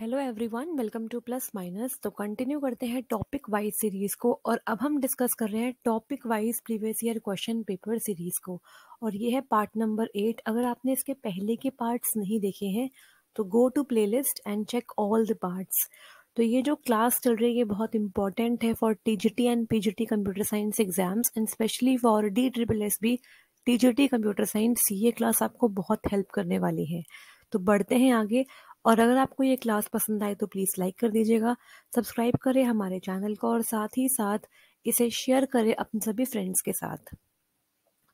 Hello everyone welcome to plus minus तो continue करते हैं टॉपिक वाइज सीरीज़ को और अब हम डिस्कस कर रहे हैं topic wise previous year question paper series को और ये है पार्ट नंबर एट अगर आपने इसके पहले के पार्ट्स नहीं देखे हैं तो go to playlist and check all the parts तो ये जो क्लास चल रही है ये बहुत इंपॉर्टेंट है for T G and P G T computer science exams and specially for D triple S B T G T computer science ये क्लास आपको बहुत हेल्प करने वाली है तो बढ़ते हैं आगे और अगर आपको ये क्लास पसंद आए तो प्लीज़ लाइक कर दीजिएगा सब्सक्राइब करें हमारे चैनल को और साथ ही साथ इसे शेयर करें अपने सभी फ्रेंड्स के साथ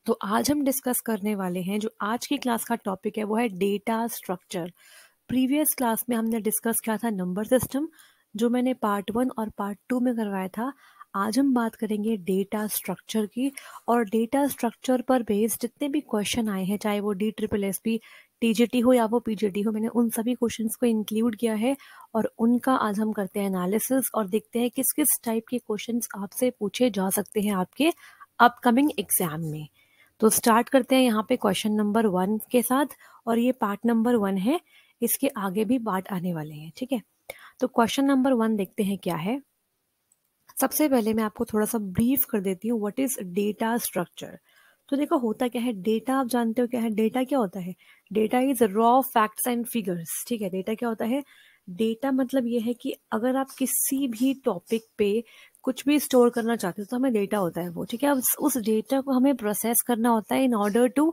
तो आज हम डिस्कस करने वाले हैं जो आज की क्लास का टॉपिक है वो है डेटा स्ट्रक्चर प्रीवियस क्लास में हमने डिस्कस किया था नंबर सिस्टम जो मैंने पार्ट वन और पार्ट टू में करवाया था आज हम बात करेंगे डेटा स्ट्रक्चर की और डेटा स्ट्रक्चर पर बेस्ड जितने भी क्वेश्चन आए हैं चाहे वो D triple S P TGT हो या वो पीजीटी हो मैंने उन सभी क्वेश्चंस को इंक्लूड किया है और उनका आज हम करते हैं एनालिसिस और देखते हैं किस किस टाइप के क्वेश्चंस आपसे पूछे जा सकते हैं आपके अपकमिंग एग्जाम में तो स्टार्ट करते हैं यहाँ पे क्वेश्चन नंबर वन के साथ और ये पार्ट नंबर वन है इसके आगे भी पार्ट आने वाले हैं ठीक है तो क्वेश्चन नंबर वन देखते हैं क्या है सबसे पहले मैं आपको थोड़ा सा ब्रीफ कर देती हूँ व्हाट इज डेटा स्ट्रक्चर तो देखो होता क्या है डेटा आप जानते हो क्या है डेटा क्या होता है data is raw facts and figures ठीक है डेटा क्या होता है डेटा मतलब ये है कि अगर आप किसी भी टॉपिक पे कुछ भी स्टोर करना चाहते हो तो हमें डेटा होता है वो ठीक है उस डेटा को हमें प्रोसेस करना होता है in order to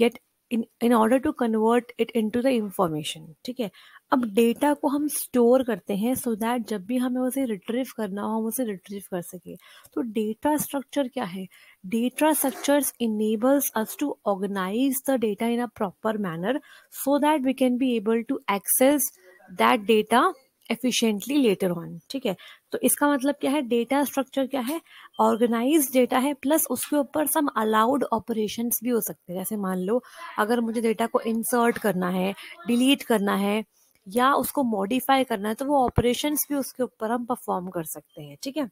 get in in order to convert it to the information ठीक है अब डेटा को हम स्टोर करते हैं सो so दैट जब भी हमें उसे रिट्रीव करना हो हम उसे रिट्रीव कर सके तो डेटा स्ट्रक्चर क्या है data structure enables us to organise the data in a proper manner so that we can be able to access that data efficiently later on ठीक है तो इसका मतलब क्या है डेटा स्ट्रक्चर क्या है ऑर्गेनाइज डेटा है प्लस उसके ऊपर सम अलाउड ऑपरेशंस भी हो सकते हैं जैसे मान लो अगर मुझे डेटा को इंसर्ट करना है डिलीट करना है या उसको मॉडिफाई करना है तो वो ऑपरेशंस भी उसके ऊपर हम परफॉर्म कर सकते हैं ठीक है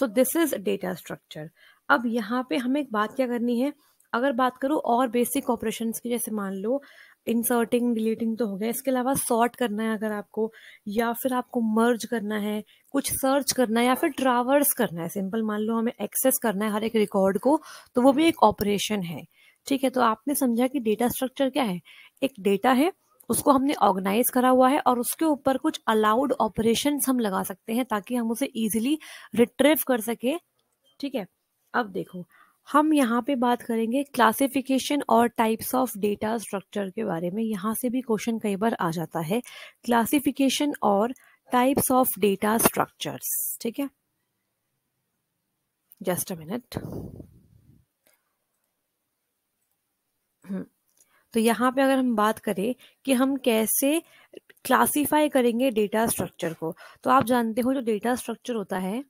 so this is data structure अब यहाँ पे हमें एक बात क्या करनी है अगर बात करूँ और बेसिक ऑपरेशंस की जैसे मान लो इंसर्टिंग डिलीटिंग तो हो गया इसके अलावा सॉर्ट करना है अगर आपको या फिर आपको मर्ज करना है कुछ सर्च करना है या फिर ट्रावर्स करना है सिंपल मान लो हमें एक्सेस करना है हर एक रिकॉर्ड को तो वो भी एक ऑपरेशन है ठीक है तो आपने समझा कि डेटा स्ट्रक्चर क्या है एक डेटा है उसको हमने ऑर्गेनाइज करा हुआ है और उसके ऊपर कुछ अलाउड ऑपरेशन हम लगा सकते हैं ताकि हम उसे ईजिली रिट्रीव कर सके ठीक है अब देखो हम यहाँ पे बात करेंगे क्लासिफिकेशन और टाइप्स ऑफ डेटा स्ट्रक्चर के बारे में यहाँ से भी क्वेश्चन कई बार आ जाता है क्लासिफिकेशन और टाइप्स ऑफ डेटा स्ट्रक्चर्स ठीक है जस्ट अ मिनट तो यहाँ पे अगर हम बात करें कि हम कैसे क्लासिफाई करेंगे डेटा स्ट्रक्चर को तो आप जानते हो जो डेटा स्ट्रक्चर होता है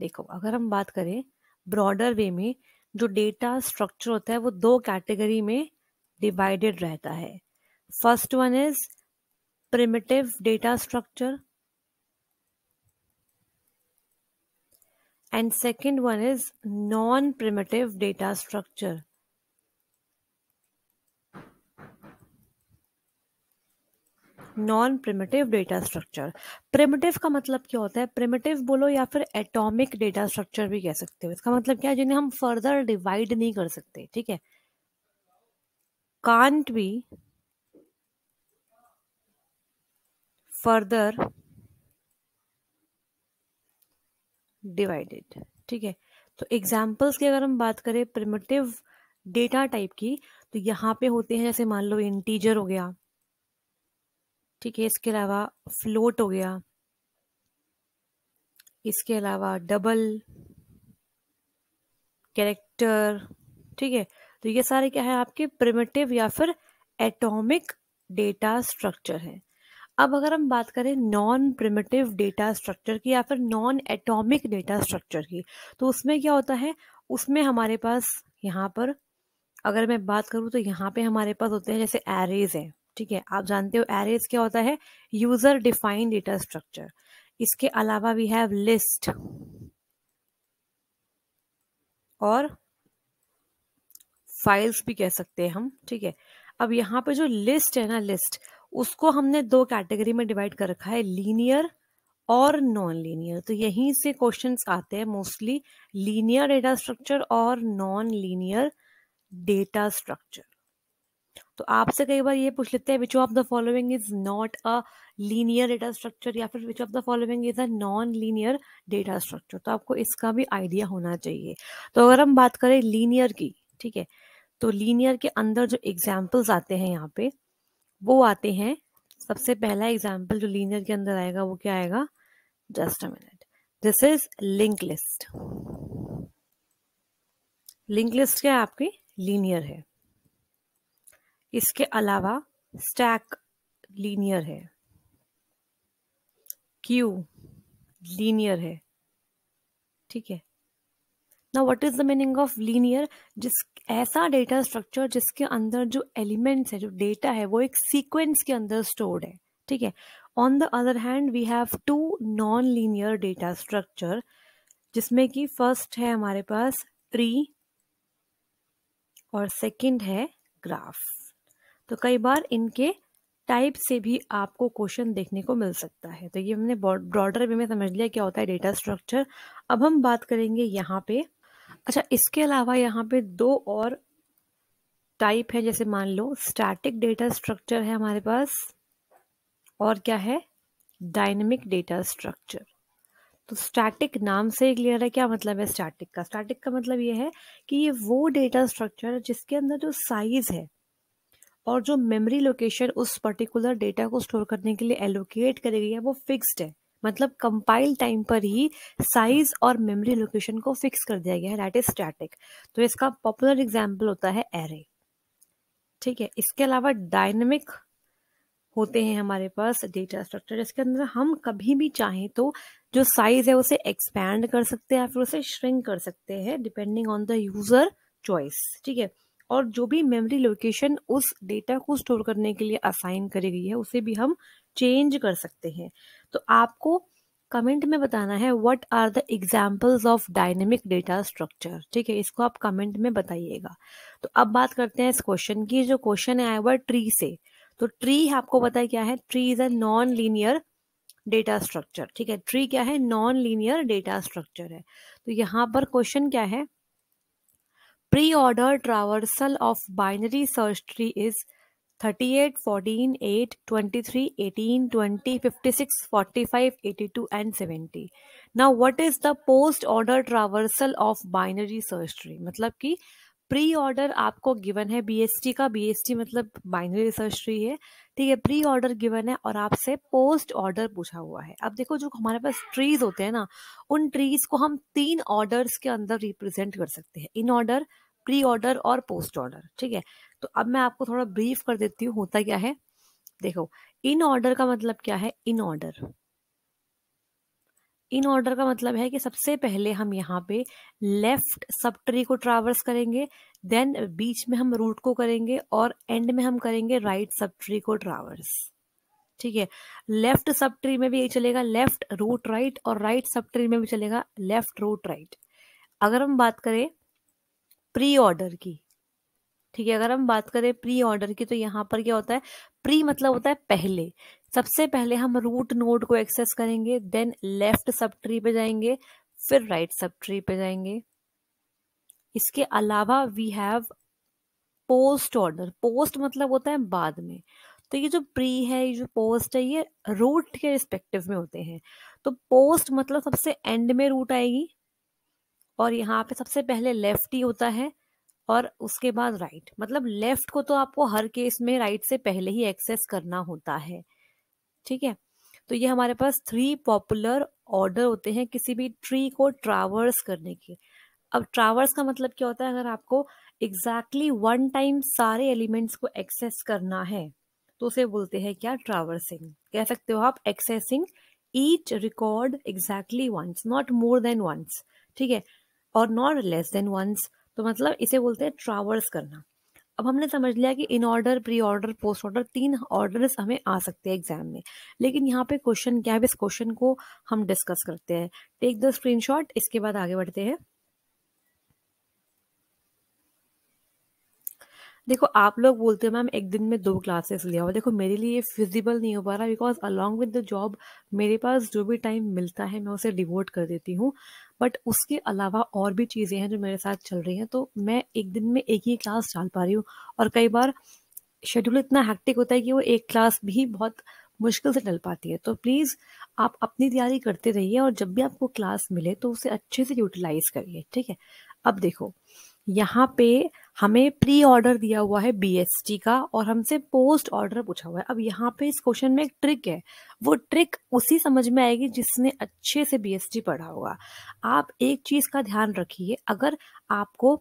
देखो अगर हम बात करें ब्रॉडर वे में जो डेटा स्ट्रक्चर होता है वो दो कैटेगरी में डिवाइडेड रहता है first one is primitive data structure and second one is non primitive data structure non primitive data structure primitive का मतलब क्या होता है प्रिमिटिव बोलो या फिर एटॉमिक डेटा स्ट्रक्चर भी कह सकते हो इसका मतलब क्या है जिन्हें हम फर्दर डिवाइड नहीं कर सकते ठीक है कांट बी फर्दर डिवाइडेड ठीक है तो एग्जाम्पल्स की अगर हम बात करें प्रिमिटिव डेटा टाइप की तो यहाँ पे होते हैं जैसे मान लो इंटीजर हो गया ठीक है इसके अलावा फ्लोट हो गया इसके अलावा डबल कैरेक्टर ठीक है तो ये सारे क्या है आपके प्रिमेटिव या फिर एटॉमिक डेटा स्ट्रक्चर है अब अगर हम बात करें नॉन प्रिमेटिव डेटा स्ट्रक्चर की या फिर नॉन एटॉमिक डेटा स्ट्रक्चर की तो उसमें क्या होता है उसमें हमारे पास यहाँ पर अगर मैं बात करूँ तो यहाँ पे हमारे पास होते हैं जैसे एरेज हैं ठीक है आप जानते हो एरेज क्या होता है यूजर डिफाइंड डेटा स्ट्रक्चर इसके अलावा वी हैव लिस्ट और फाइल्स भी कह सकते हैं हम ठीक है अब यहां पे जो लिस्ट है ना लिस्ट उसको हमने दो कैटेगरी में डिवाइड कर रखा है लीनियर और नॉन लीनियर तो यहीं से क्वेश्चंस आते हैं मोस्टली लीनियर डेटा स्ट्रक्चर और नॉन लीनियर डेटा स्ट्रक्चर तो आपसे कई बार ये पूछ लेते हैं which of the following is not a linear data structure या फिर which of the following is a non linear data structure तो आपको इसका भी आइडिया होना चाहिए तो अगर हम बात करें लीनियर की ठीक है तो लीनियर के अंदर जो एग्जाम्पल्स आते हैं यहाँ पे वो आते हैं सबसे पहला एग्जाम्पल जो लीनियर के अंदर आएगा वो क्या आएगा just a minute this is link list link list क्या है आपकी लीनियर है इसके अलावा स्टैक लीनियर है क्यू लीनियर है ठीक है ना what is the meaning of linear जिस ऐसा डेटा स्ट्रक्चर जिसके अंदर जो एलिमेंट्स है जो डेटा है वो एक सीक्वेंस के अंदर स्टोर्ड है ठीक है on the other hand we have two non linear data structure जिसमें कि फर्स्ट है हमारे पास ट्री और सेकंड है ग्राफ तो कई बार इनके टाइप से भी आपको क्वेश्चन देखने को मिल सकता है तो ये हमने ब्रॉडर वे में समझ लिया क्या होता है डेटा स्ट्रक्चर अब हम बात करेंगे यहाँ पे अच्छा इसके अलावा यहाँ पे दो और टाइप है जैसे मान लो स्टैटिक डेटा स्ट्रक्चर है हमारे पास और क्या है डायनेमिक डेटा स्ट्रक्चर तो स्टैटिक नाम से ही क्लियर है क्या मतलब है स्टैटिक का स्टैटिक का मतलब ये है कि ये वो डेटा स्ट्रक्चर है जिसके अंदर जो साइज़ है और जो मेमोरी लोकेशन उस पर्टिकुलर डेटा को स्टोर करने के लिए एलोकेट करी गई है वो फिक्स्ड है मतलब कंपाइल टाइम पर ही साइज और मेमोरी लोकेशन को फिक्स कर दिया गया है दैट इज स्टैटिक तो इसका पॉपुलर एग्जाम्पल होता है एरे ठीक है इसके अलावा डायनेमिक होते हैं हमारे पास डेटा स्ट्रक्चर इसके अंदर हम कभी भी चाहें तो जो साइज है उसे एक्सपैंड कर सकते हैं या फिर उसे श्रिंक कर सकते हैं depending on the user choice ठीक है और जो भी मेमोरी लोकेशन उस डेटा को स्टोर करने के लिए असाइन करी गई है उसे भी हम चेंज कर सकते हैं तो आपको कमेंट में बताना है what are the examples of dynamic data structure ठीक है इसको आप कमेंट में बताइएगा तो अब बात करते हैं इस क्वेश्चन की जो क्वेश्चन है आया हुआ ट्री से तो ट्री आपको पता है क्या है tree is a non linear data structure ठीक है ट्री क्या है नॉन लीनियर डेटा स्ट्रक्चर है तो यहाँ पर क्वेश्चन क्या है Preorder traversal of binary search tree is 38, 14, 8, 23, 18, 20, 56, 45, 82 and 70. Now what is the post order traversal of binary search tree? मतलब कि प्री ऑर्डर आपको गिवन है बी एस टी का बी एस टी मतलब बाइनरी सर्च ट्री है ठीक है pre order given है और आपसे पोस्ट ऑर्डर पूछा हुआ है अब देखो जो हमारे पास ट्रीज होते हैं ना उन ट्रीज को हम तीन ऑर्डर्स के अंदर रिप्रेजेंट कर सकते हैं in order order, pre order और पोस्ट ऑर्डर ठीक है तो अब मैं आपको थोड़ा ब्रीफ कर देती हूँ होता क्या है देखो इन ऑर्डर का मतलब क्या है इन ऑर्डर इन ऑर्डर का मतलब है कि सबसे पहले हम यहाँ पे लेफ्ट सब ट्री को ट्रावर्स करेंगे देन बीच में हम रूट को करेंगे और एंड में हम करेंगे राइट सब ट्री को ट्रावर्स ठीक है लेफ्ट सब ट्री में भी यही चलेगा लेफ्ट रूट राइट और राइट सब ट्री में भी चलेगा लेफ्ट रूट राइट अगर हम बात करें प्री ऑर्डर की ठीक है अगर हम बात करें प्री ऑर्डर की तो यहाँ पर क्या होता है प्री मतलब होता है पहले सबसे पहले हम रूट नोड को एक्सेस करेंगे देन लेफ्ट सब ट्री पे जाएंगे फिर राइट सब ट्री पे जाएंगे इसके अलावा we have post order post मतलब होता है बाद में तो ये जो प्री है ये जो पोस्ट है ये रूट के रिस्पेक्टिव में होते हैं तो पोस्ट मतलब सबसे एंड में रूट आएगी और यहाँ पे सबसे पहले लेफ्ट ही होता है और उसके बाद राइट मतलब लेफ्ट को तो आपको हर केस में राइट से पहले ही एक्सेस करना होता है ठीक है तो ये हमारे पास थ्री पॉपुलर ऑर्डर होते हैं किसी भी ट्री को ट्रावर्स करने के अब ट्रावर्स का मतलब क्या होता है अगर आपको एग्जैक्टली वन टाइम सारे एलिमेंट्स को एक्सेस करना है तो उसे बोलते हैं क्या ट्रावर्सिंग कह सकते हो आप accessing each record exactly once not more than once ठीक है और नॉट लेस देन वंस तो मतलब इसे बोलते हैं ट्रावर्स करना अब हमने समझ लिया कि in order pre order post order तीन ऑर्डर हमें आ सकते हैं एग्जाम में लेकिन यहाँ पे क्वेश्चन क्या है इस क्वेश्चन को हम डिस्कस करते हैं टेक द स्क्रीनशॉट इसके बाद आगे बढ़ते हैं देखो आप लोग बोलते हो मैम एक दिन में दो क्लासेस लिया हुआ देखो मेरे लिए ये फिजिबल नहीं हो पा रहा because along with the job मेरे पास जो भी टाइम मिलता है मैं उसे डिवोट कर देती हूँ बट उसके अलावा और भी चीज़ें हैं जो मेरे साथ चल रही हैं तो मैं एक दिन में एक ही क्लास डाल पा रही हूँ और कई बार शेड्यूल इतना हैक्टिक होता है कि वो एक क्लास भी बहुत मुश्किल से डल पाती है तो प्लीज़ आप अपनी तैयारी करते रहिए और जब भी आपको क्लास मिले तो उसे अच्छे से यूटिलाइज करिए ठीक है अब देखो यहाँ पे हमें प्री ऑर्डर दिया हुआ है बीएसटी का और हमसे पोस्ट ऑर्डर पूछा हुआ है अब यहाँ पे इस क्वेश्चन में एक ट्रिक है वो ट्रिक उसी समझ में आएगी जिसने अच्छे से बीएसटी पढ़ा होगा आप एक चीज का ध्यान रखिए अगर आपको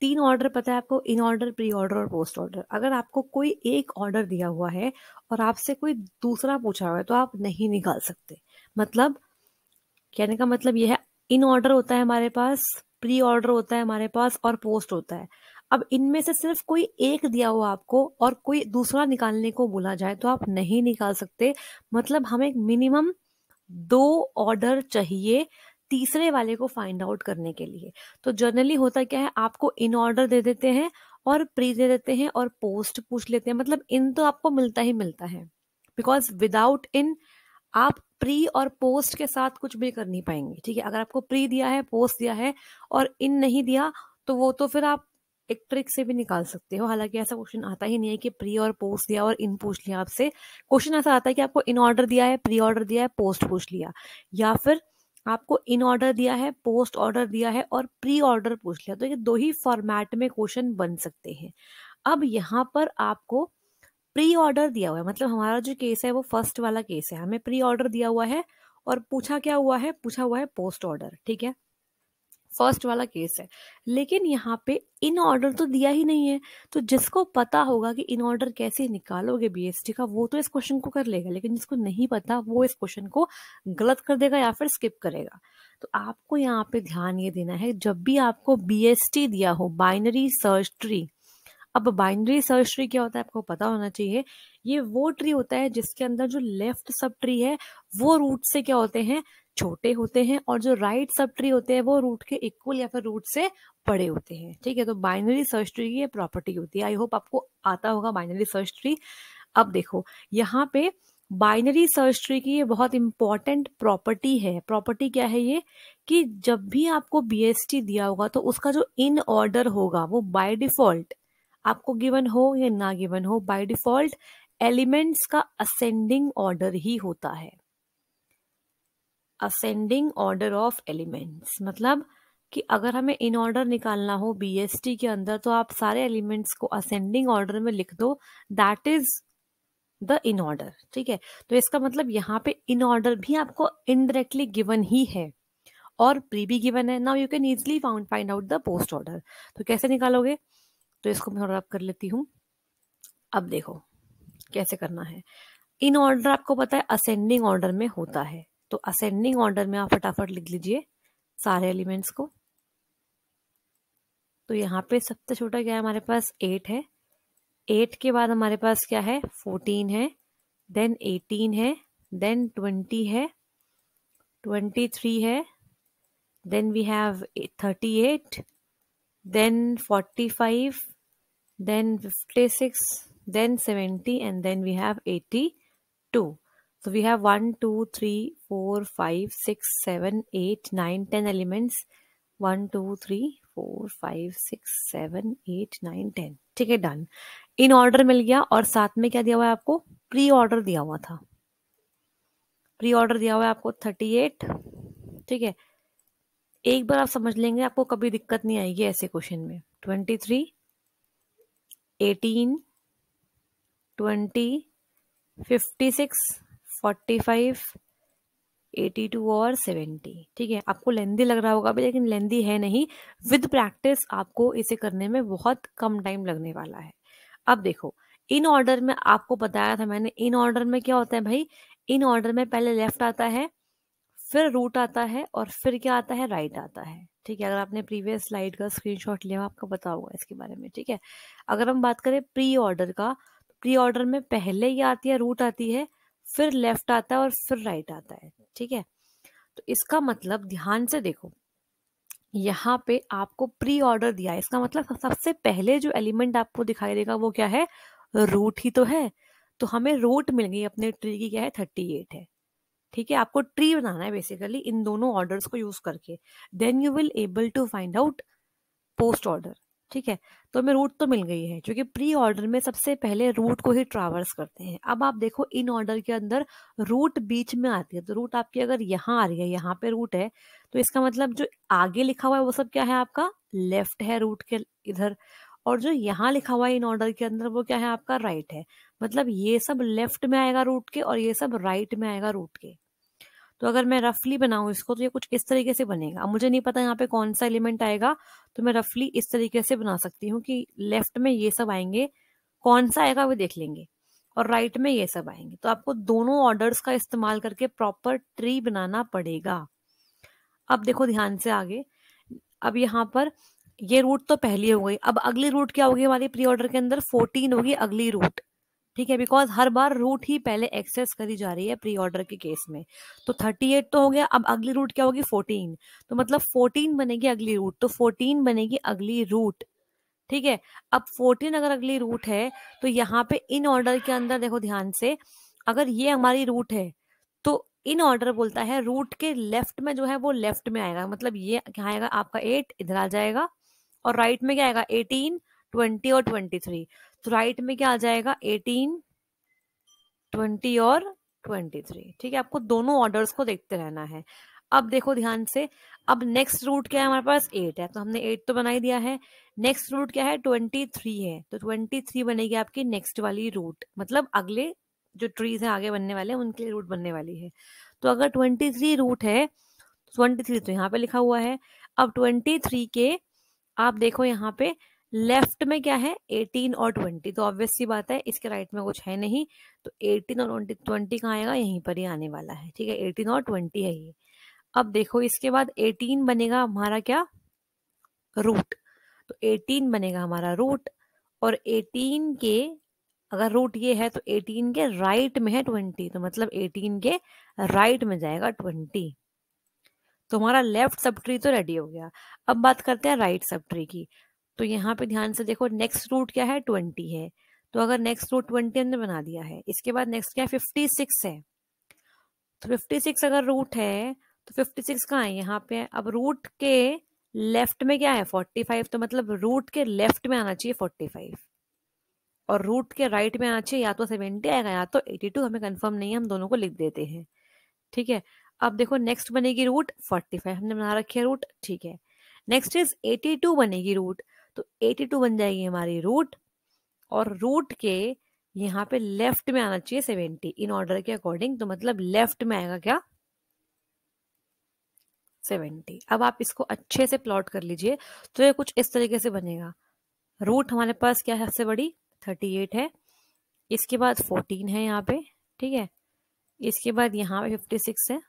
तीन ऑर्डर पता है आपको इन ऑर्डर प्री ऑर्डर और पोस्ट ऑर्डर अगर आपको कोई एक ऑर्डर दिया हुआ है और आपसे कोई दूसरा पूछा हुआ है तो आप नहीं निकाल सकते मतलब कहने का मतलब यह है इन ऑर्डर होता है हमारे पास प्री ऑर्डर होता है हमारे पास और पोस्ट होता है अब इनमें से सिर्फ कोई एक दिया हुआ आपको और कोई दूसरा निकालने को बोला जाए तो आप नहीं निकाल सकते मतलब हमें मिनिमम दो ऑर्डर चाहिए तीसरे वाले को फाइंड आउट करने के लिए तो जनरली होता क्या है आपको इन ऑर्डर दे देते हैं और प्री दे देते हैं और पोस्ट पूछ लेते हैं मतलब इन तो आपको मिलता ही मिलता है बिकॉज विदाउट इन आप प्री और पोस्ट के साथ कुछ भी कर नहीं पाएंगे ठीक है अगर आपको प्री दिया है पोस्ट दिया है और इन नहीं दिया तो वो तो फिर आप एक ट्रिक से भी निकाल सकते हो हालांकि ऐसा क्वेश्चन आता ही नहीं है कि प्री और पोस्ट दिया और इन पूछ लिया आपसे क्वेश्चन ऐसा आता है कि आपको इन ऑर्डर दिया है प्री ऑर्डर दिया है पोस्ट पूछ लिया या फिर आपको इन ऑर्डर दिया है पोस्ट ऑर्डर दिया है और प्री ऑर्डर पूछ लिया तो ये दो ही फॉर्मेट में क्वेश्चन बन सकते हैं अब यहाँ पर आपको प्री ऑर्डर दिया हुआ है मतलब हमारा जो केस है वो फर्स्ट वाला केस है हमें प्री ऑर्डर दिया हुआ है और पूछा क्या हुआ है पूछा हुआ है पोस्ट ऑर्डर ठीक है फर्स्ट वाला केस है लेकिन यहाँ पे इन ऑर्डर तो दिया ही नहीं है तो जिसको पता होगा कि इन ऑर्डर कैसे निकालोगे बीएसटी का वो तो इस क्वेश्चन को कर लेगा लेकिन जिसको नहीं पता वो इस क्वेश्चन को गलत कर देगा या फिर स्किप करेगा तो आपको यहाँ पे ध्यान ये देना है जब भी आपको बीएसटी दिया हो बाइनरी सर्च ट्री अब बाइनरी सर्च ट्री क्या होता है आपको पता होना चाहिए ये वो ट्री होता है जिसके अंदर जो लेफ्ट सब ट्री है वो रूट से क्या होते हैं छोटे होते हैं और जो राइट सब ट्री होते हैं वो रूट के इक्वल या फिर रूट से बड़े होते हैं ठीक है तो बाइनरी सर्च ट्री की प्रॉपर्टी होती है आई होप आपको आता होगा बाइनरी सर्च ट्री अब देखो यहाँ पे बाइनरी सर्च ट्री की ये बहुत इंपॉर्टेंट प्रॉपर्टी है प्रॉपर्टी क्या है ये कि जब भी आपको बी दिया होगा तो उसका जो इन ऑर्डर होगा वो बाय डिफॉल्ट आपको गिवन हो या ना गिवन हो बाय डिफॉल्ट एलिमेंट्स का असेंडिंग ऑर्डर ही होता है असेंडिंग ऑर्डर ऑफ एलिमेंट्स मतलब कि अगर हमें इन ऑर्डर निकालना हो बीएसटी के अंदर तो आप सारे एलिमेंट्स को असेंडिंग ऑर्डर में लिख दो that is the in order ठीक है तो इसका मतलब यहाँ पे इन ऑर्डर भी आपको इनडायरेक्टली गिवन ही है और प्री भी गिवन है now you can easily found find out the post order तो कैसे निकालोगे तो इसको मैं थोड़ा रब कर लेती हूँ अब देखो कैसे करना है इन ऑर्डर आपको पता है असेंडिंग ऑर्डर में होता है तो असेंडिंग ऑर्डर में आप फटाफट लिख लीजिए सारे एलिमेंट्स को तो यहाँ पे सबसे छोटा क्या है हमारे पास एट है एट के बाद हमारे पास क्या है फोर्टीन है देन एटीन है देन ट्वेंटी है ट्वेंटी थ्री है then we have thirty eight then forty five then fifty six then seventy and then we have eighty two So we have 1, 2, 3, 4, 5, 6, 7, 8, 9, 10 elements. 1, 2, 3, 4, 5, 6, 7, 8, 9, 10. ठीक है डन इन ऑर्डर मिल गया और साथ में क्या दिया हुआ है आपको प्री ऑर्डर दिया हुआ था प्री ऑर्डर दिया हुआ है आपको थर्टी एट ठीक है एक बार आप समझ लेंगे आपको कभी दिक्कत नहीं आएगी ऐसे क्वेश्चन में twenty three eighteen twenty fifty six forty five eighty two और सेवेंटी ठीक है आपको लेंदी लग रहा होगा लेकिन लेंदी है नहीं विद प्रैक्टिस आपको इसे करने में बहुत कम टाइम लगने वाला है अब देखो इन ऑर्डर में आपको बताया था मैंने इन ऑर्डर में क्या होता है भाई इन ऑर्डर में पहले लेफ्ट आता है फिर रूट आता है और फिर क्या आता है राइट right आता है ठीक है अगर आपने प्रीवियस स्लाइड का स्क्रीनशॉट लिया आपको बताऊंगा होगा इसके बारे में ठीक है अगर हम बात करें प्री ऑर्डर का प्री तो ऑर्डर में पहले ये आती है रूट आती है फिर लेफ्ट आता है और फिर राइट आता है ठीक है तो इसका मतलब ध्यान से देखो यहाँ पे आपको प्री ऑर्डर दिया है इसका मतलब सबसे पहले जो एलिमेंट आपको दिखाई देगा वो क्या है रूट ही तो है तो हमें रूट मिल गई अपने ट्री की क्या है थर्टी एट है ठीक है आपको ट्री बनाना है बेसिकली इन दोनों ऑर्डर्स को यूज करके then you will able to find out post order ठीक है तो हमें रूट तो मिल गई है क्योंकि प्री ऑर्डर में सबसे पहले रूट को ही ट्रावर्स करते हैं अब आप देखो इन ऑर्डर के अंदर रूट बीच में आती है तो रूट आपकी अगर यहाँ आ रही है यहाँ पे रूट है तो इसका मतलब जो आगे लिखा हुआ है वो सब क्या है आपका लेफ्ट है रूट के इधर और जो यहाँ लिखा हुआ है इन ऑर्डर के अंदर वो क्या है आपका राइट है मतलब ये सब लेफ्ट में आएगा रूट के और ये सब राइट में आएगा रूट के तो अगर मैं रफली बनाऊँ इसको तो ये कुछ इस तरीके से बनेगा अब मुझे नहीं पता यहाँ पे कौन सा एलिमेंट आएगा तो मैं रफली इस तरीके से बना सकती हूँ कि लेफ्ट में ये सब आएंगे कौन सा आएगा वो देख लेंगे और राइट में ये सब आएंगे तो आपको दोनों ऑर्डर्स का इस्तेमाल करके प्रॉपर ट्री बनाना पड़ेगा अब देखो ध्यान से आगे अब यहाँ पर ये रूट तो पहली हो गई अब अगली रूट क्या होगी हमारी प्री ऑर्डर के अंदर फोर्टीन होगी अगली रूट ठीक है बिकॉज हर बार रूट ही पहले एक्सेस करी जा रही है प्री ऑर्डर के केस में तो थर्टी एट तो हो गया अब अगली रूट क्या होगी फोर्टीन तो मतलब फोर्टीन बनेगी अगली रूट तो फोर्टीन बनेगी अगली रूट ठीक है अब फोर्टीन अगर अगली रूट है तो यहाँ पे इन ऑर्डर के अंदर देखो ध्यान से अगर ये हमारी रूट है तो इन ऑर्डर बोलता है रूट के लेफ्ट में जो है वो लेफ्ट में आएगा मतलब ये क्या आएगा आपका एट इधर आ जाएगा और राइट में क्या आएगा एटीन ट्वेंटी और ट्वेंटी थ्री तो राइट में क्या आ जाएगा एटीन ट्वेंटी और ट्वेंटी थ्री ठीक है आपको दोनों ऑर्डर्स को देखते रहना है अब देखो ध्यान से अब नेक्स्ट रूट क्या है हमारे पास एट है तो हमने एट तो बना ही दिया है नेक्स्ट रूट क्या है ट्वेंटी थ्री है तो ट्वेंटी थ्री बनेगी आपकी नेक्स्ट वाली रूट मतलब अगले जो ट्रीज हैं आगे बनने वाले उनके लिए रूट बनने वाली है तो अगर ट्वेंटी थ्री रूट है ट्वेंटी थ्री तो यहाँ पे लिखा हुआ है अब ट्वेंटी थ्री के आप देखो यहाँ पे लेफ्ट में क्या है 18 और 20 तो ऑब्वियस सी बात है इसके राइट में कुछ है नहीं तो 18 और 20 20 कहाँ आएगा यहीं पर ही आने वाला है ठीक है 18 और 20 है ये अब देखो इसके बाद 18 बनेगा हमारा क्या रूट तो 18 बनेगा हमारा रूट और 18 के अगर रूट ये है तो 18 के राइट में है ट्वेंटी तो मतलब एटीन के राइट में जाएगा ट्वेंटी तो हमारा लेफ्ट सब ट्री तो रेडी हो गया अब बात करते हैं राइट सब ट्री की तो यहाँ पे ध्यान से देखो नेक्स्ट रूट क्या है ट्वेंटी है तो अगर नेक्स्ट रूट ट्वेंटी हमने बना दिया है इसके बाद नेक्स्ट क्या है फिफ्टी सिक्स है तो फिफ्टी सिक्स अगर रूट है तो फिफ्टी सिक्स कहाँ है यहाँ पे अब रूट के लेफ्ट में क्या है फोर्टी फाइव तो मतलब रूट के लेफ्ट में आना चाहिए फोर्टी फाइव और रूट के राइट में आना चाहिए या तो सेवेंटी आएगा या तो एटी टू हमें कंफर्म नहीं है हम दोनों को लिख देते हैं ठीक है अब देखो नेक्स्ट बनेगी रूट फोर्टी फाइव हमने बना रखी है रूट ठीक है नेक्स्ट इज एटी टू बनेगी रूट तो 82 बन जाएगी हमारी रूट और रूट के यहाँ पे लेफ्ट में आना चाहिए 70 इन ऑर्डर के अकॉर्डिंग तो मतलब लेफ्ट में आएगा क्या 70 अब आप इसको अच्छे से प्लॉट कर लीजिए तो ये कुछ इस तरीके से बनेगा रूट हमारे पास क्या है सबसे बड़ी 38 है इसके बाद 14 है यहाँ पे ठीक है इसके बाद यहाँ पे 56 है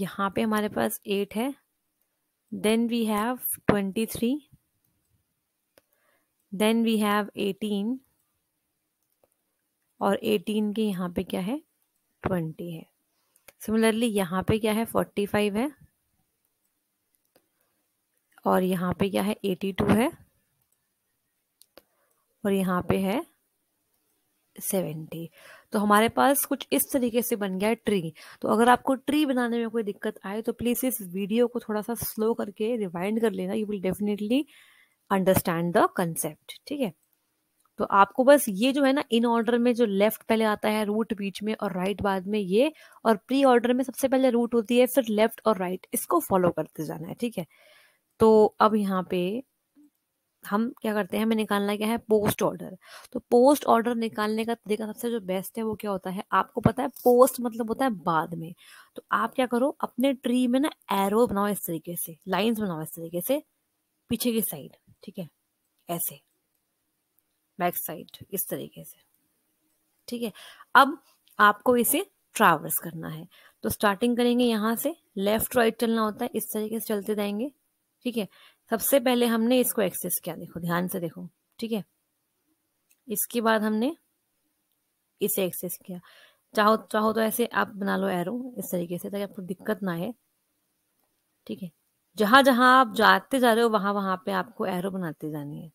यहाँ पे हमारे पास 8 है Then we have 23. Then we have 18. और 18 के यहाँ पे क्या है 20 है सिमिलरली यहाँ पे क्या है 45 है और यहाँ पे क्या है 82 है और यहाँ पे है 70 तो हमारे पास कुछ इस तरीके से बन गया है ट्री तो अगर आपको ट्री बनाने में कोई दिक्कत आए तो प्लीज़ इस वीडियो को थोड़ा सा स्लो करके रिवाइंड कर लेना you will definitely understand the concept ठीक है तो आपको बस ये जो है ना इन ऑर्डर में जो लेफ्ट पहले आता है रूट बीच में और राइट बाद में ये और प्री ऑर्डर में सबसे पहले रूट होती है फिर लेफ्ट और राइट इसको फॉलो करते जाना है ठीक है तो अब यहाँ पे हम क्या करते हैं हमें निकालना क्या है पोस्ट ऑर्डर तो पोस्ट ऑर्डर निकालने का तरीका सबसे जो बेस्ट है वो क्या होता है आपको पता है पोस्ट मतलब होता है बाद में तो आप क्या करो अपने ट्री में ना एरो बनाओ इस तरीके से लाइंस बनाओ इस तरीके से पीछे की साइड ठीक है ऐसे बैक साइड इस तरीके से ठीक है अब आपको इसे ट्रावर्स करना है तो स्टार्टिंग करेंगे यहां से लेफ्ट राइट चलना होता है इस तरीके से चलते जाएंगे ठीक है सबसे पहले हमने इसको एक्सेस किया देखो ध्यान से देखो ठीक है इसके बाद हमने इसे एक्सेस किया चाहो चाहो तो ऐसे आप बना लो एरो इस तरीके से ताकि आपको दिक्कत ना आए ठीक है जहां जहां आप जाते जा रहे हो वहां वहां पे आपको एरो बनाते जानी है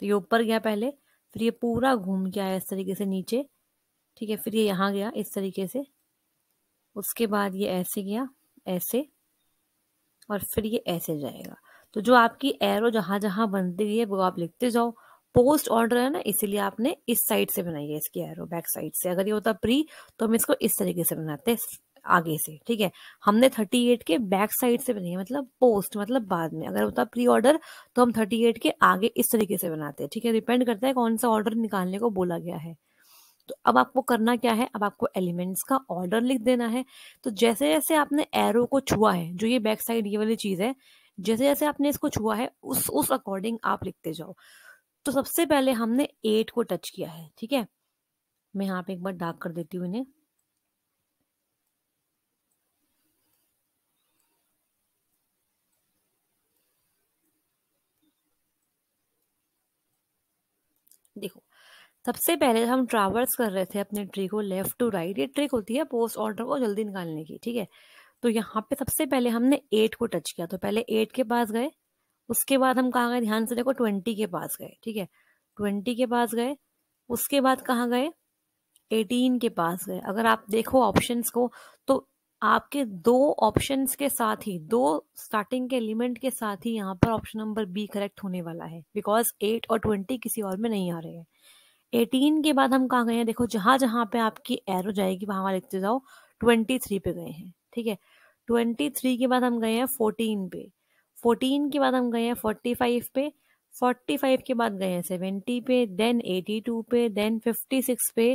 तो ये ऊपर गया पहले फिर ये पूरा घूम के आया इस तरीके से नीचे ठीक है फिर ये यहाँ गया इस तरीके से उसके बाद ये ऐसे गया ऐसे और फिर ये ऐसे जाएगा तो जो आपकी एरो जहां जहां बनती है वो आप लिखते जाओ पोस्ट ऑर्डर है ना इसीलिए आपने इस साइड से बनाई है इसकी एरो बैक साइड से अगर ये होता प्री तो हम इसको इस तरीके से बनाते आगे से ठीक है हमने 38 के बैक साइड से बनाई मतलब पोस्ट मतलब बाद में अगर होता प्री ऑर्डर तो हम 38 के आगे इस तरीके से बनाते हैं ठीक है डिपेंड करता है कौन सा ऑर्डर निकालने को बोला गया है तो अब आपको करना क्या है अब आपको एलिमेंट्स का ऑर्डर लिख देना है तो जैसे जैसे आपने एरो को छुआ है जो ये बैक साइड ये वाली चीज़ है जैसे जैसे आपने इसको छुआ है उस उस अकॉर्डिंग आप लिखते जाओ तो सबसे पहले हमने एट को टच किया है ठीक है मैं यहाँ पे एक बार डार्क कर देती हूँ इन्हें देखो सबसे पहले हम ट्रावर्स कर रहे थे अपने ट्री को लेफ्ट टू राइट ये ट्रिक होती है पोस्ट ऑर्डर को जल्दी निकालने की ठीक है तो यहाँ पे सबसे पहले हमने एट को टच किया तो पहले एट के पास गए उसके बाद हम कहाँ गए ध्यान से देखो ट्वेंटी के पास गए ठीक है ट्वेंटी के पास गए उसके बाद कहाँ गए एटीन के पास गए अगर आप देखो ऑप्शंस को तो आपके दो ऑप्शंस के साथ ही दो स्टार्टिंग के एलिमेंट के साथ ही यहाँ पर ऑप्शन नंबर बी करेक्ट होने वाला है बिकॉज एट और ट्वेंटी किसी और में नहीं आ रहे हैं एटीन के बाद हम कहाँ गए हैं देखो जहाँ जहाँ पे आपकी एरो जाएगी वहाँ वहाँ लिखते जाओ ट्वेंटी थ्री पे गए हैं ठीक है ट्वेंटी थ्री के बाद हम गए हैं फोर्टीन पे फोर्टीन के बाद हम गए हैं फोर्टी फाइव पे फोर्टी फाइव के बाद गए हैं सेवेंटी पे देन एटी टू पे देन फिफ्टी सिक्स पे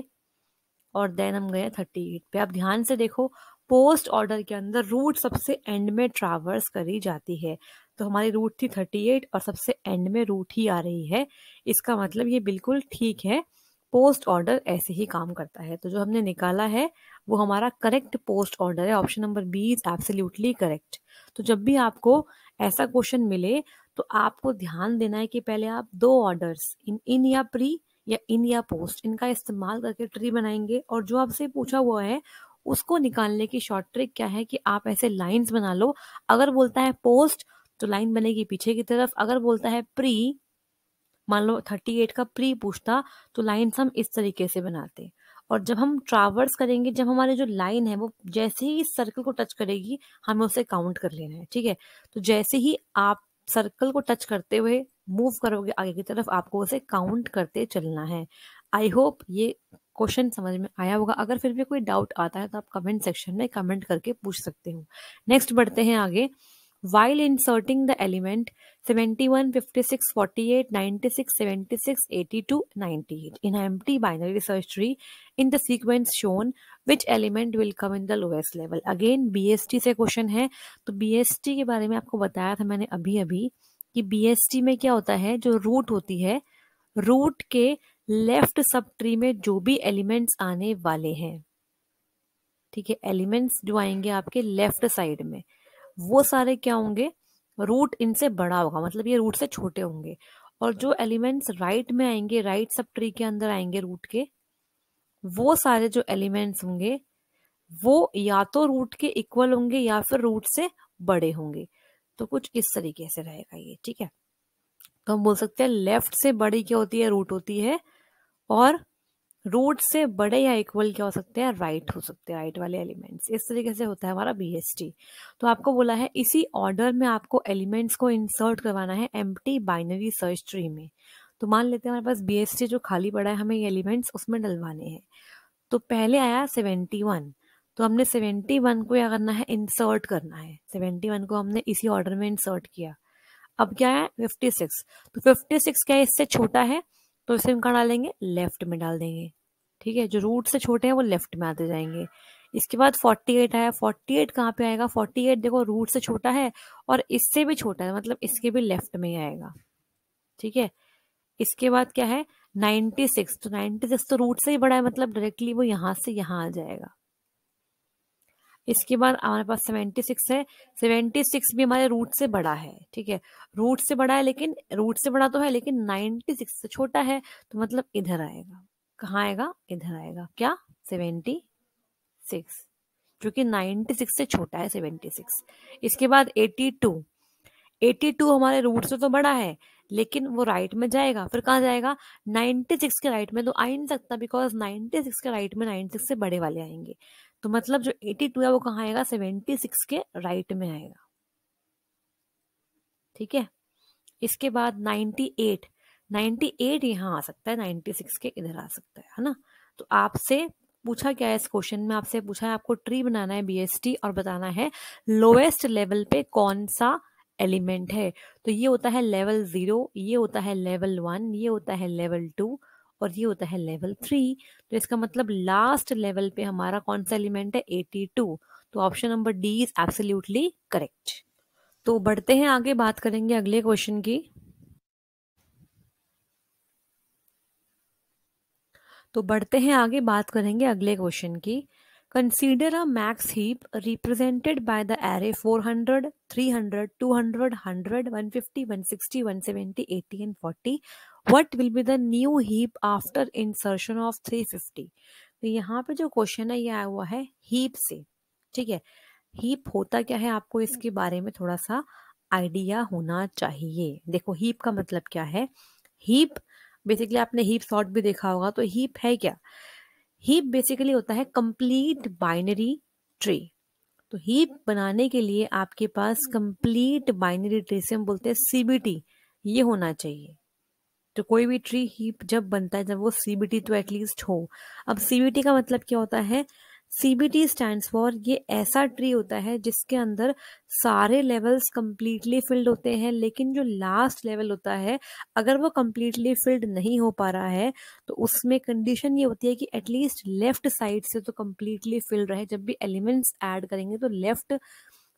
और देन हम गए थर्टी एट पे आप ध्यान से देखो पोस्ट ऑर्डर के अंदर रूट सबसे एंड में ट्रावर्स करी जाती है तो हमारी रूट थी थर्टी एट और सबसे एंड में रूट ही आ रही है इसका मतलब ये बिल्कुल ठीक है पोस्ट ऑर्डर ऐसे ही काम करता है तो जो हमने निकाला है वो हमारा करेक्ट पोस्ट ऑर्डर है option number B is absolutely correct तो जब भी आपको ऐसा क्वेश्चन मिले तो आपको ध्यान देना है कि पहले आप दो ऑर्डर्स इन इन या प्री या इन या पोस्ट इनका इस्तेमाल करके ट्री बनाएंगे और जो आपसे पूछा हुआ है उसको निकालने की शॉर्ट ट्रिक क्या है कि आप ऐसे लाइंस बना लो अगर बोलता है पोस्ट तो लाइन बनेगी पीछे की तरफ अगर बोलता है प्री मान लो थर्टी एट का प्री पूछता तो लाइन्स हम इस तरीके से बनाते और जब हम ट्रावर्स करेंगे जब हमारे जो लाइन है वो जैसे ही इस सर्कल को टच करेगी हमें उसे काउंट कर लेना है ठीक है तो जैसे ही आप सर्कल को टच करते हुए मूव करोगे आगे की तरफ आपको उसे काउंट करते चलना है आई होप ये क्वेश्चन समझ में आया होगा अगर फिर भी कोई डाउट आता है तो आप कमेंट सेक्शन में कमेंट करके पूछ सकते हो नेक्स्ट बढ़ते हैं आगे While inserting the element 71, 56, 48, 96, 76, 82, 98 in an empty binary search tree in the sequence shown, which element will come in the lowest level? Again, BST से क्वेश्चन है तो BST के बारे में आपको बताया था मैंने अभी अभी कि BST में क्या होता है जो रूट होती है रूट के लेफ्ट सब ट्री में जो भी एलिमेंट्स आने वाले हैं ठीक है एलिमेंट्स जो आएंगे आपके लेफ्ट साइड में वो सारे क्या होंगे रूट इनसे बड़ा होगा मतलब ये रूट से छोटे होंगे और जो एलिमेंट्स राइट में आएंगे राइट सब ट्री के अंदर आएंगे रूट के वो सारे जो एलिमेंट्स होंगे वो या तो रूट के इक्वल होंगे या फिर रूट से बड़े होंगे तो कुछ इस तरीके से रहेगा ये ठीक है तो हम बोल सकते हैं लेफ्ट से बड़ी क्या होती है रूट होती है और रूट से बड़े या इक्वल क्या हो सकते हैं राइट हो सकते हैं राइट वाले एलिमेंट्स इस तरीके से होता है हमारा बीएसटी तो आपको बोला है इसी ऑर्डर में आपको एलिमेंट्स को इंसर्ट करवाना है टी बाइनरी सर्च ट्री में तो मान लेते हैं हमारे पास बीएसटी जो खाली पड़ा है हमें ये एलिमेंट्स उसमें डलवाने हैं तो पहले आया सेवेंटी वन तो हमने सेवेंटी वन को क्या करना है इंसर्ट करना है सेवेंटी वन को हमने इसी ऑर्डर में इंसर्ट किया अब क्या है फिफ्टी सिक्स तो फिफ्टी सिक्स क्या इससे छोटा है तो इसे हम कहाँ डालेंगे लेफ्ट में डाल देंगे ठीक है जो रूट से छोटे हैं वो लेफ्ट में आते जाएंगे इसके बाद 48 आया फोर्टी एट कहाँ पे आएगा 48 देखो रूट से छोटा है और इससे भी छोटा है मतलब इसके भी लेफ्ट में ही आएगा ठीक है इसके बाद क्या है 96 तो 96 तो रूट से ही बड़ा है मतलब डायरेक्टली वो यहाँ से यहाँ आ जाएगा इसके बाद हमारे पास सेवेंटी सिक्स है सेवेंटी सिक्स भी हमारे रूट से बड़ा है ठीक है रूट से बड़ा है लेकिन रूट से बड़ा तो है लेकिन नाइन्टी सिक्स से छोटा है तो मतलब इधर आएगा कहाँ आएगा इधर आएगा क्या सेवेंटी सिक्स क्योंकि नाइनटी नाइन्टी सिक्स से छोटा है सेवेंटी सिक्स इसके बाद एटी टू एटी टू हमारे रूट से तो बड़ा है लेकिन वो राइट में जाएगा फिर कहाँ जाएगा 96 के राइट में तो आ ही नहीं सकता बिकॉज 96 के राइट में 96 से बड़े वाले आएंगे तो मतलब जो 82 है वो कहाँ आएगा 76 के राइट में आएगा ठीक है इसके बाद 98 98 यहाँ आ सकता है 96 के इधर आ सकता है है ना तो आपसे पूछा क्या है इस क्वेश्चन में आपसे पूछा है आपको ट्री बनाना है बीएसटी और बताना है लोएस्ट लेवल पे कौन सा एलिमेंट है तो ये होता है लेवल जीरो ये होता है लेवल वन ये होता है लेवल टू और ये होता है लेवल थ्री तो इसका मतलब लास्ट लेवल पे हमारा कौन सा एलिमेंट है एटी टू तो option number D is absolutely correct तो बढ़ते हैं आगे बात करेंगे अगले क्वेश्चन की तो बढ़ते हैं आगे बात करेंगे अगले क्वेश्चन की consider a max heap represented by the array 400, 300, 200, 100, 150, 160, 170, 80 and 40 what will be the new heap after insertion of 350 तो यहाँ पे जो क्वेश्चन है ये आया हुआ है हीप से ठीक है हीप होता क्या है आपको इसके बारे में थोड़ा सा आइडिया होना चाहिए देखो हीप का मतलब क्या है हीप बेसिकली आपने हीप शॉर्ट भी देखा होगा तो हीप है क्या हीप बेसिकली होता है कंप्लीट बाइनरी ट्री तो हीप बनाने के लिए आपके पास कंप्लीट बाइनरी ट्री से हम बोलते हैं सीबीटी ये होना चाहिए तो कोई भी ट्री हीप जब बनता है जब वो सीबीटी तो एटलीस्ट हो अब सीबीटी का मतलब क्या होता है सीबीटी स्टैंड फॉर ये ऐसा ट्री होता है जिसके अंदर सारे लेवल्स कम्प्लीटली फिल्ड होते हैं लेकिन जो लास्ट लेवल होता है अगर वो कम्प्लीटली फिल्ड नहीं हो पा रहा है तो उसमें कंडीशन ये होती है कि एटलीस्ट लेफ्ट साइड से तो कम्प्लीटली फिल्ड रहे जब भी एलिमेंट्स ऐड करेंगे तो लेफ्ट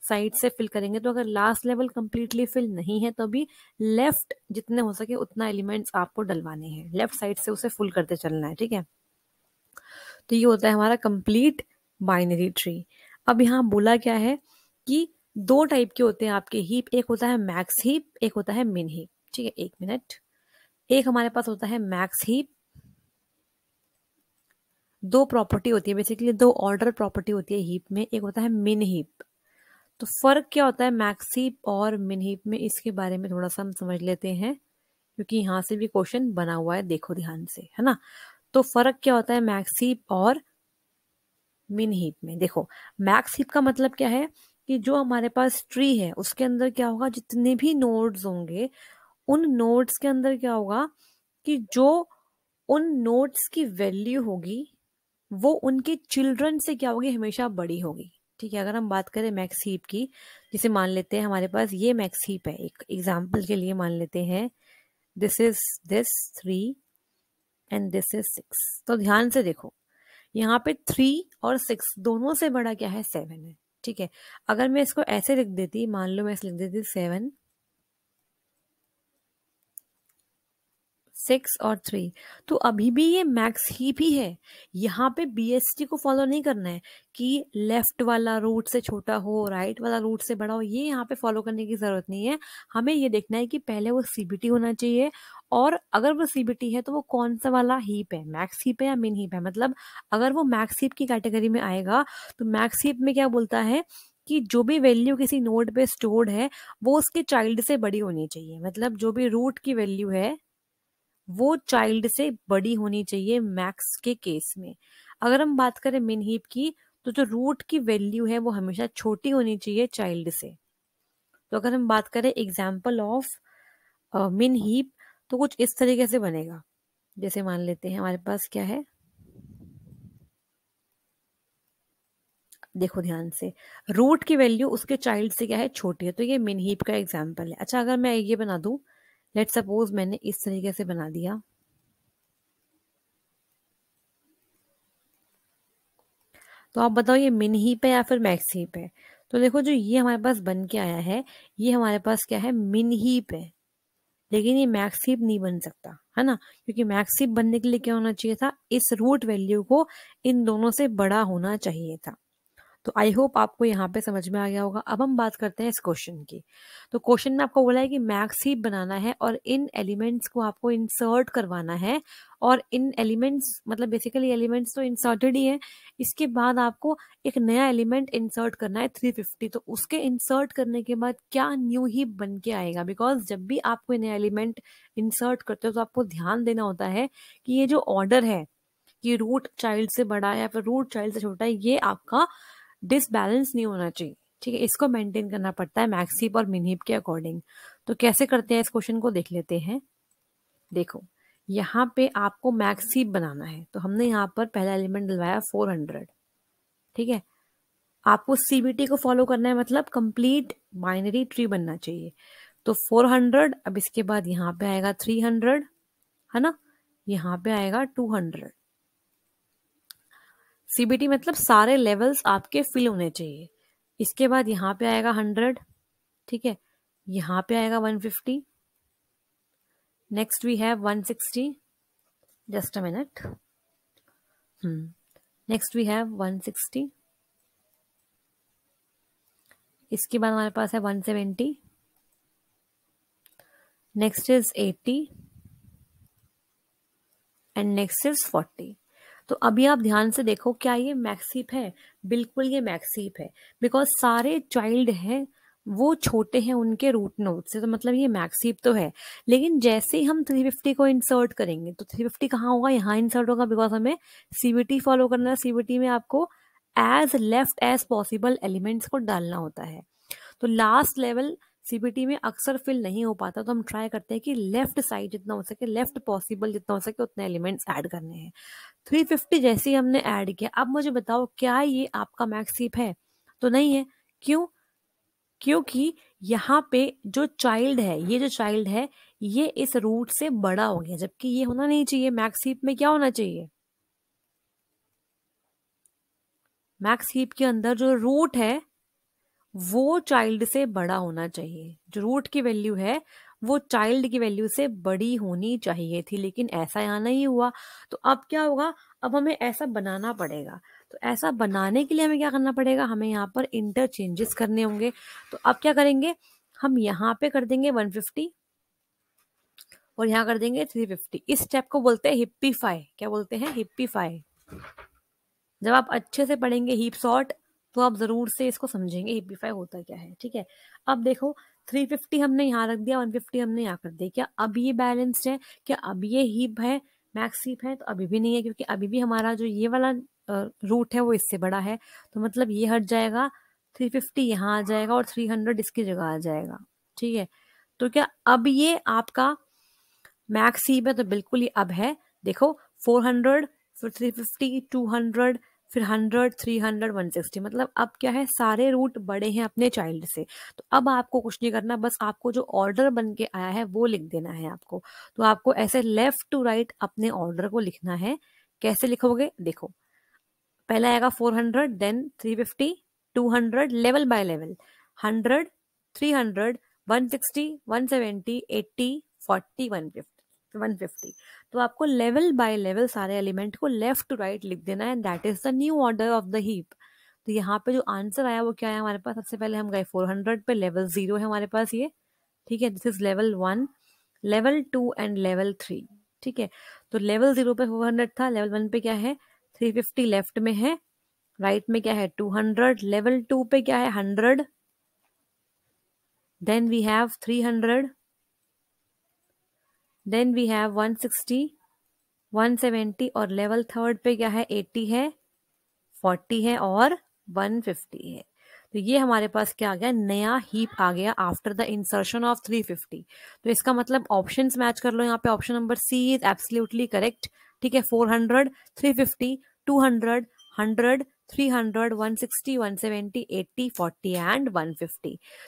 साइड से फिल करेंगे तो अगर लास्ट लेवल कम्प्लीटली फिल नहीं है तो भी लेफ्ट जितने हो सके उतना एलिमेंट्स आपको डलवाने हैं लेफ्ट साइड से उसे फुल करते चलना है ठीक है तो ये होता है हमारा कंप्लीट बाइनरी ट्री अब यहाँ बोला क्या है कि दो टाइप के होते हैं आपके हीप एक होता है मैक्स हीप एक होता है मिन हीप ठीक है एक मिनट एक हमारे पास होता है मैक्स हीप दो प्रॉपर्टी होती है बेसिकली दो ऑर्डर प्रॉपर्टी होती है हीप में एक होता है मिन हीप तो फ़र्क क्या होता है मैक्सीप और मिनहीप में इसके बारे में थोड़ा सा हम समझ लेते हैं क्योंकि यहाँ से भी क्वेश्चन बना हुआ है देखो ध्यान से है ना तो फ़र्क क्या होता है मैक्सीप और मिनहीप में देखो मैक्सीप का मतलब क्या है कि जो हमारे पास ट्री है उसके अंदर क्या होगा जितने भी नोड्स होंगे उन नोड्स के अंदर क्या होगा कि जो उन नोड्स की वैल्यू होगी वो उनके चिल्ड्रन से क्या होगी हमेशा बड़ी होगी ठीक है अगर हम बात करें मैक्स हीप की जिसे मान लेते हैं हमारे पास ये मैक्स हीप है एक एग्जाम्पल के लिए मान लेते हैं this is this three and this is six तो ध्यान से देखो यहाँ पे थ्री और सिक्स दोनों से बड़ा क्या है सेवन है ठीक है अगर मैं इसको ऐसे लिख देती मान लो मैं ऐसे लिख देती सेवन सिक्स और थ्री तो अभी भी ये मैक्स ही भी है यहाँ पे बी को फॉलो नहीं करना है कि लेफ्ट वाला रूट से छोटा हो राइट वाला रूट से बड़ा हो ये यहाँ पे फॉलो करने की ज़रूरत नहीं है हमें ये देखना है कि पहले वो सी होना चाहिए और अगर वो सी है तो वो कौन सा वाला हीप है मैक्स हीप है या मिन हीप है मतलब अगर वो मैक्स हीप की कैटेगरी में आएगा तो मैक्स हीप में क्या बोलता है कि जो भी वैल्यू किसी नोड पे स्टोर्ड है वो उसके चाइल्ड से बड़ी होनी चाहिए मतलब जो भी रूट की वैल्यू है वो चाइल्ड से बड़ी होनी चाहिए मैक्स के केस में अगर हम बात करें मिन हीप की तो जो रूट की वैल्यू है वो हमेशा छोटी होनी चाहिए चाइल्ड से तो अगर हम बात करें एग्जाम्पल ऑफ मिन हीप तो कुछ इस तरीके से बनेगा जैसे मान लेते हैं हमारे पास क्या है देखो ध्यान से रूट की वैल्यू उसके चाइल्ड से क्या है छोटी है तो ये मिन हीप का एग्जाम्पल है अच्छा अगर मैं ये बना दूं लेट सपोज मैंने इस तरीके से बना दिया तो आप बताओ ये मिन हीप है या फिर मैक्स हीप है तो देखो जो ये हमारे पास बन के आया है ये हमारे पास क्या है मिन हीप है लेकिन ये मैक्स हीप नहीं बन सकता है ना क्योंकि मैक्स हीप बनने के लिए क्या होना चाहिए था इस रूट वैल्यू को इन दोनों से बड़ा होना चाहिए था तो आई होप आपको यहाँ पे समझ में आ गया होगा अब हम बात करते हैं इस क्वेश्चन की तो क्वेश्चन में आपको बोला है कि मैक्स हीप बनाना है और इन एलिमेंट्स को आपको इंसर्ट करवाना है और इन एलिमेंट्स मतलब बेसिकली एलिमेंट्स तो इंसर्टेड ही है इसके बाद आपको एक नया एलिमेंट इंसर्ट करना है थ्री फिफ्टी तो उसके इंसर्ट करने के बाद क्या न्यू ही बन के आएगा बिकॉज जब भी आप कोई नया एलिमेंट इंसर्ट करते हो तो आपको ध्यान देना होता है कि ये जो ऑर्डर है कि रूट चाइल्ड से बड़ा है या फिर रूट चाइल्ड से छोटा है ये आपका डिसबैलेंस नहीं होना चाहिए ठीक है इसको मेंटेन करना पड़ता है मैक्सिप और मिनिप के अकॉर्डिंग तो कैसे करते हैं इस क्वेश्चन को देख लेते हैं देखो यहाँ पे आपको मैक्सिप बनाना है तो हमने यहाँ पर पहला एलिमेंट डलवाया फोर हंड्रेड ठीक है आपको सीबीटी को फॉलो करना है मतलब कंप्लीट बाइनरी ट्री बनना चाहिए तो फोर हंड्रेड अब इसके बाद यहाँ पे आएगा थ्री हंड्रेड है ना यहाँ पे आएगा टू हंड्रेड सीबीटी मतलब सारे लेवल्स आपके फिल होने चाहिए इसके बाद यहाँ पे आएगा हंड्रेड ठीक है यहाँ पे आएगा one fifty next we have one sixty just a minute next we have one sixty इसके बाद हमारे पास है one seventy next is eighty and next is forty तो अभी आप ध्यान से देखो क्या ये मैक्सीप है बिल्कुल ये मैक्सीप है बिकॉज सारे चाइल्ड हैं वो छोटे हैं उनके रूट नोट से तो मतलब ये मैक्सीप तो है लेकिन जैसे ही हम 350 को इंसर्ट करेंगे तो 350 फिफ्टी कहाँ होगा यहाँ इंसर्ट होगा बिकॉज हमें सीबीटी फॉलो करना है सीबीटी में आपको as left as possible elements को डालना होता है तो लास्ट लेवल सीबीटी में अक्सर फिल नहीं हो पाता तो हम ट्राई करते हैं कि लेफ्ट साइड जितना हो सके लेफ्ट पॉसिबल जितना हो सके उतने एलिमेंट्स ऐड करने हैं फिफ्टी जैसे ही हमने ऐड किया अब मुझे बताओ क्या ये आपका मैक्स है तो नहीं है क्यों क्योंकि यहाँ पे जो चाइल्ड है ये जो चाइल्ड है ये इस रूट से बड़ा हो गया जबकि ये होना नहीं चाहिए मैक्स हीप में क्या होना चाहिए मैक्स हीप के अंदर जो रूट है वो चाइल्ड से बड़ा होना चाहिए जो रूट की वैल्यू है वो चाइल्ड की वैल्यू से बड़ी होनी चाहिए थी लेकिन ऐसा यहाँ नहीं हुआ तो अब क्या होगा अब हमें ऐसा बनाना पड़ेगा तो ऐसा बनाने के लिए हमें क्या करना पड़ेगा हमें यहाँ पर इंटरचेंजेस करने होंगे तो अब क्या करेंगे हम यहाँ पे कर देंगे 150 और यहाँ कर देंगे 350 इस स्टेप को बोलते हैं फाई क्या बोलते हैं हिप्पीफाई जब आप अच्छे से पढ़ेंगे हिप सॉर्ट तो आप ज़रूर से इसको समझेंगे एम्पलीफाई होता क्या है ठीक है अब देखो 350 हमने यहाँ रख दिया 150 हमने यहाँ कर दिया क्या अब ये बैलेंस्ड है क्या अब ये हिप है मैक्स हिप है तो अभी भी नहीं है क्योंकि अभी भी हमारा जो ये वाला रूट है वो इससे बड़ा है तो मतलब ये हट जाएगा 350 यहाँ आ जाएगा और 300 इसकी जगह आ जाएगा ठीक है तो क्या अब ये आपका मैक्स हिप है तो बिल्कुल ही अब है देखो फोर हंड्रेड फिर टू हंड्रेड फिर hundred three hundred one sixty मतलब अब क्या है सारे रूट बड़े हैं अपने चाइल्ड से तो अब आपको कुछ नहीं करना बस आपको जो ऑर्डर बन के आया है वो लिख देना है आपको तो आपको ऐसे लेफ्ट टू राइट अपने ऑर्डर को लिखना है कैसे लिखोगे देखो पहला आएगा four hundred then three fifty two hundred level by level hundred three hundred one sixty one seventy eighty forty one fifty one fifty तो आपको लेवल बाय लेवल सारे एलिमेंट को लेफ्ट टू राइट लिख देना है that is the new order of the heap तो यहाँ पे जो आंसर आया वो क्या है हमारे पास सबसे पहले हम गए फोर हंड्रेड पे लेवल ज़ीरो है हमारे पास ये ठीक है this is level one level two and level three ठीक है तो लेवल ज़ीरो पे फोर हंड्रेड था लेवल वन पे क्या है थ्री फिफ्टी लेफ्ट में है राइट right में क्या है टू हंड्रेड लेवल टू पे क्या है hundred then we have three hundred then we have 160, 170 और लेवल थर्ड पे क्या है 80 है 40 है और 150 है तो ये हमारे पास क्या आ गया नया हीप आ गया आफ्टर द इंसर्शन ऑफ 350 तो इसका मतलब ऑप्शन मैच कर लो यहाँ पे option number C is absolutely correct ठीक है 400 350 200 100 300 160 170 80 40 एंड 150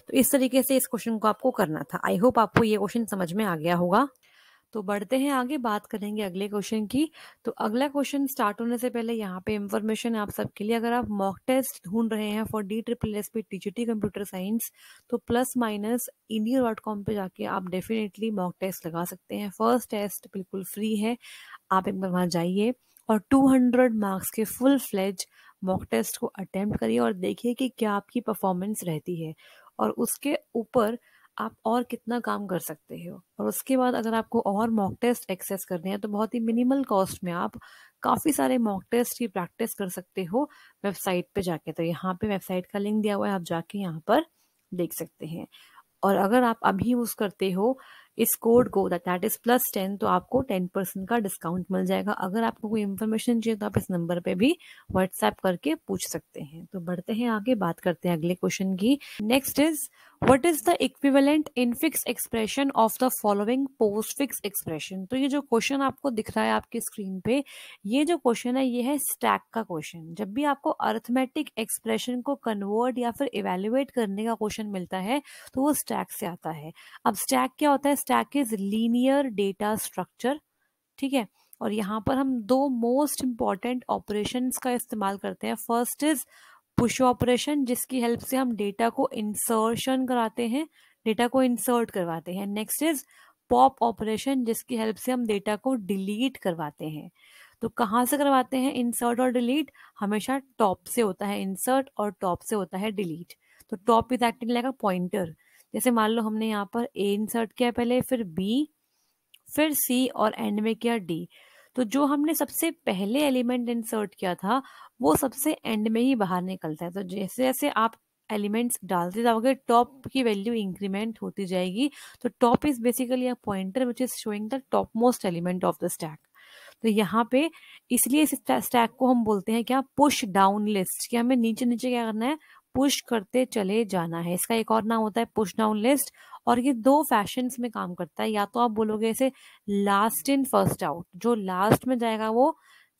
तो इस तरीके से इस क्वेश्चन को आपको करना था आई होप आपको ये क्वेश्चन समझ में आ गया होगा तो बढ़ते हैं आगे बात करेंगे अगले क्वेश्चन की तो अगला क्वेश्चन स्टार्ट होने से पहले यहाँ पे इन्फॉर्मेशन आप सबके लिए अगर आप मॉक टेस्ट ढूंढ रहे हैं for D triple S P TGT computer science तो plus minus India dot com पर जाके आप डेफिनेटली मॉक टेस्ट लगा सकते हैं फर्स्ट टेस्ट बिल्कुल फ्री है आप एक बार वहाँ जाइए और हंड्रेड मार्क्स के फुल फ्लेज मॉक टेस्ट को अटेम्प्ट करिए और देखिए कि क्या आपकी परफॉर्मेंस रहती है और उसके ऊपर आप और कितना काम कर सकते हो और उसके बाद अगर आपको और मॉक टेस्ट एक्सेस करने हैं तो बहुत ही मिनिमल कॉस्ट में आप काफ़ी सारे मॉक टेस्ट की प्रैक्टिस कर सकते हो वेबसाइट पे जाके तो यहाँ पे वेबसाइट का लिंक दिया हुआ है आप जाके यहाँ पर देख सकते हैं और अगर आप अभी यूज़ करते हो इस कोड को दैट इज़ प्लस टेन तो आपको टेन परसेंट का डिस्काउंट मिल जाएगा अगर आपको कोई इन्फॉर्मेशन चाहिए तो आप इस नंबर पे भी व्हाट्सएप करके पूछ सकते हैं तो बढ़ते हैं आगे बात करते हैं अगले क्वेश्चन की next is what is the equivalent infix expression of the following postfix expression तो ये जो क्वेश्चन आपको दिख रहा है आपकी स्क्रीन पे ये जो क्वेश्चन है ये है स्टैक का क्वेश्चन जब भी आपको अर्थमेटिक एक्सप्रेशन को कन्वर्ट या फिर इवेल्युएट करने का क्वेश्चन मिलता है तो वो स्टैक से आता है अब स्टैक क्या होता है stack is linear data structure ठीक है और यहाँ पर हम दो मोस्ट इम्पॉर्टेंट ऑपरेशन का इस्तेमाल करते हैं फर्स्ट इज पुश ऑपरेशन जिसकी हेल्प से हम डेटा को इंसर्शन कराते हैं डेटा को इंसर्ट करवाते हैं नेक्स्ट इज पॉप ऑपरेशन जिसकी हेल्प से हम डेटा को डिलीट करवाते हैं तो कहाँ से करवाते हैं इंसर्ट और डिलीट हमेशा टॉप से होता है इंसर्ट और टॉप से होता है डिलीट तो top is acting like a pointer जैसे मान लो हमने यहाँ पर ए इंसर्ट किया पहले फिर बी फिर सी और एंड में किया डी तो जो हमने सबसे पहले एलिमेंट इंसर्ट किया था वो सबसे एंड में ही बाहर निकलता है तो जैसे जैसे आप एलिमेंट्स डालते जाओगे टॉप की वैल्यू इंक्रीमेंट होती जाएगी तो top is basically a pointer which is showing the top most element of the stack तो यहाँ पे इसलिए इस स्टैक को हम बोलते हैं क्या पुश डाउन लिस्ट कि हमें नीचे नीचे क्या करना है पुश करते चले जाना है इसका एक और नाम होता है पुश डाउन लिस्ट और ये दो फैशन में काम करता है या तो आप बोलोगे इसे लास्ट इन फर्स्ट आउट जो लास्ट में जाएगा वो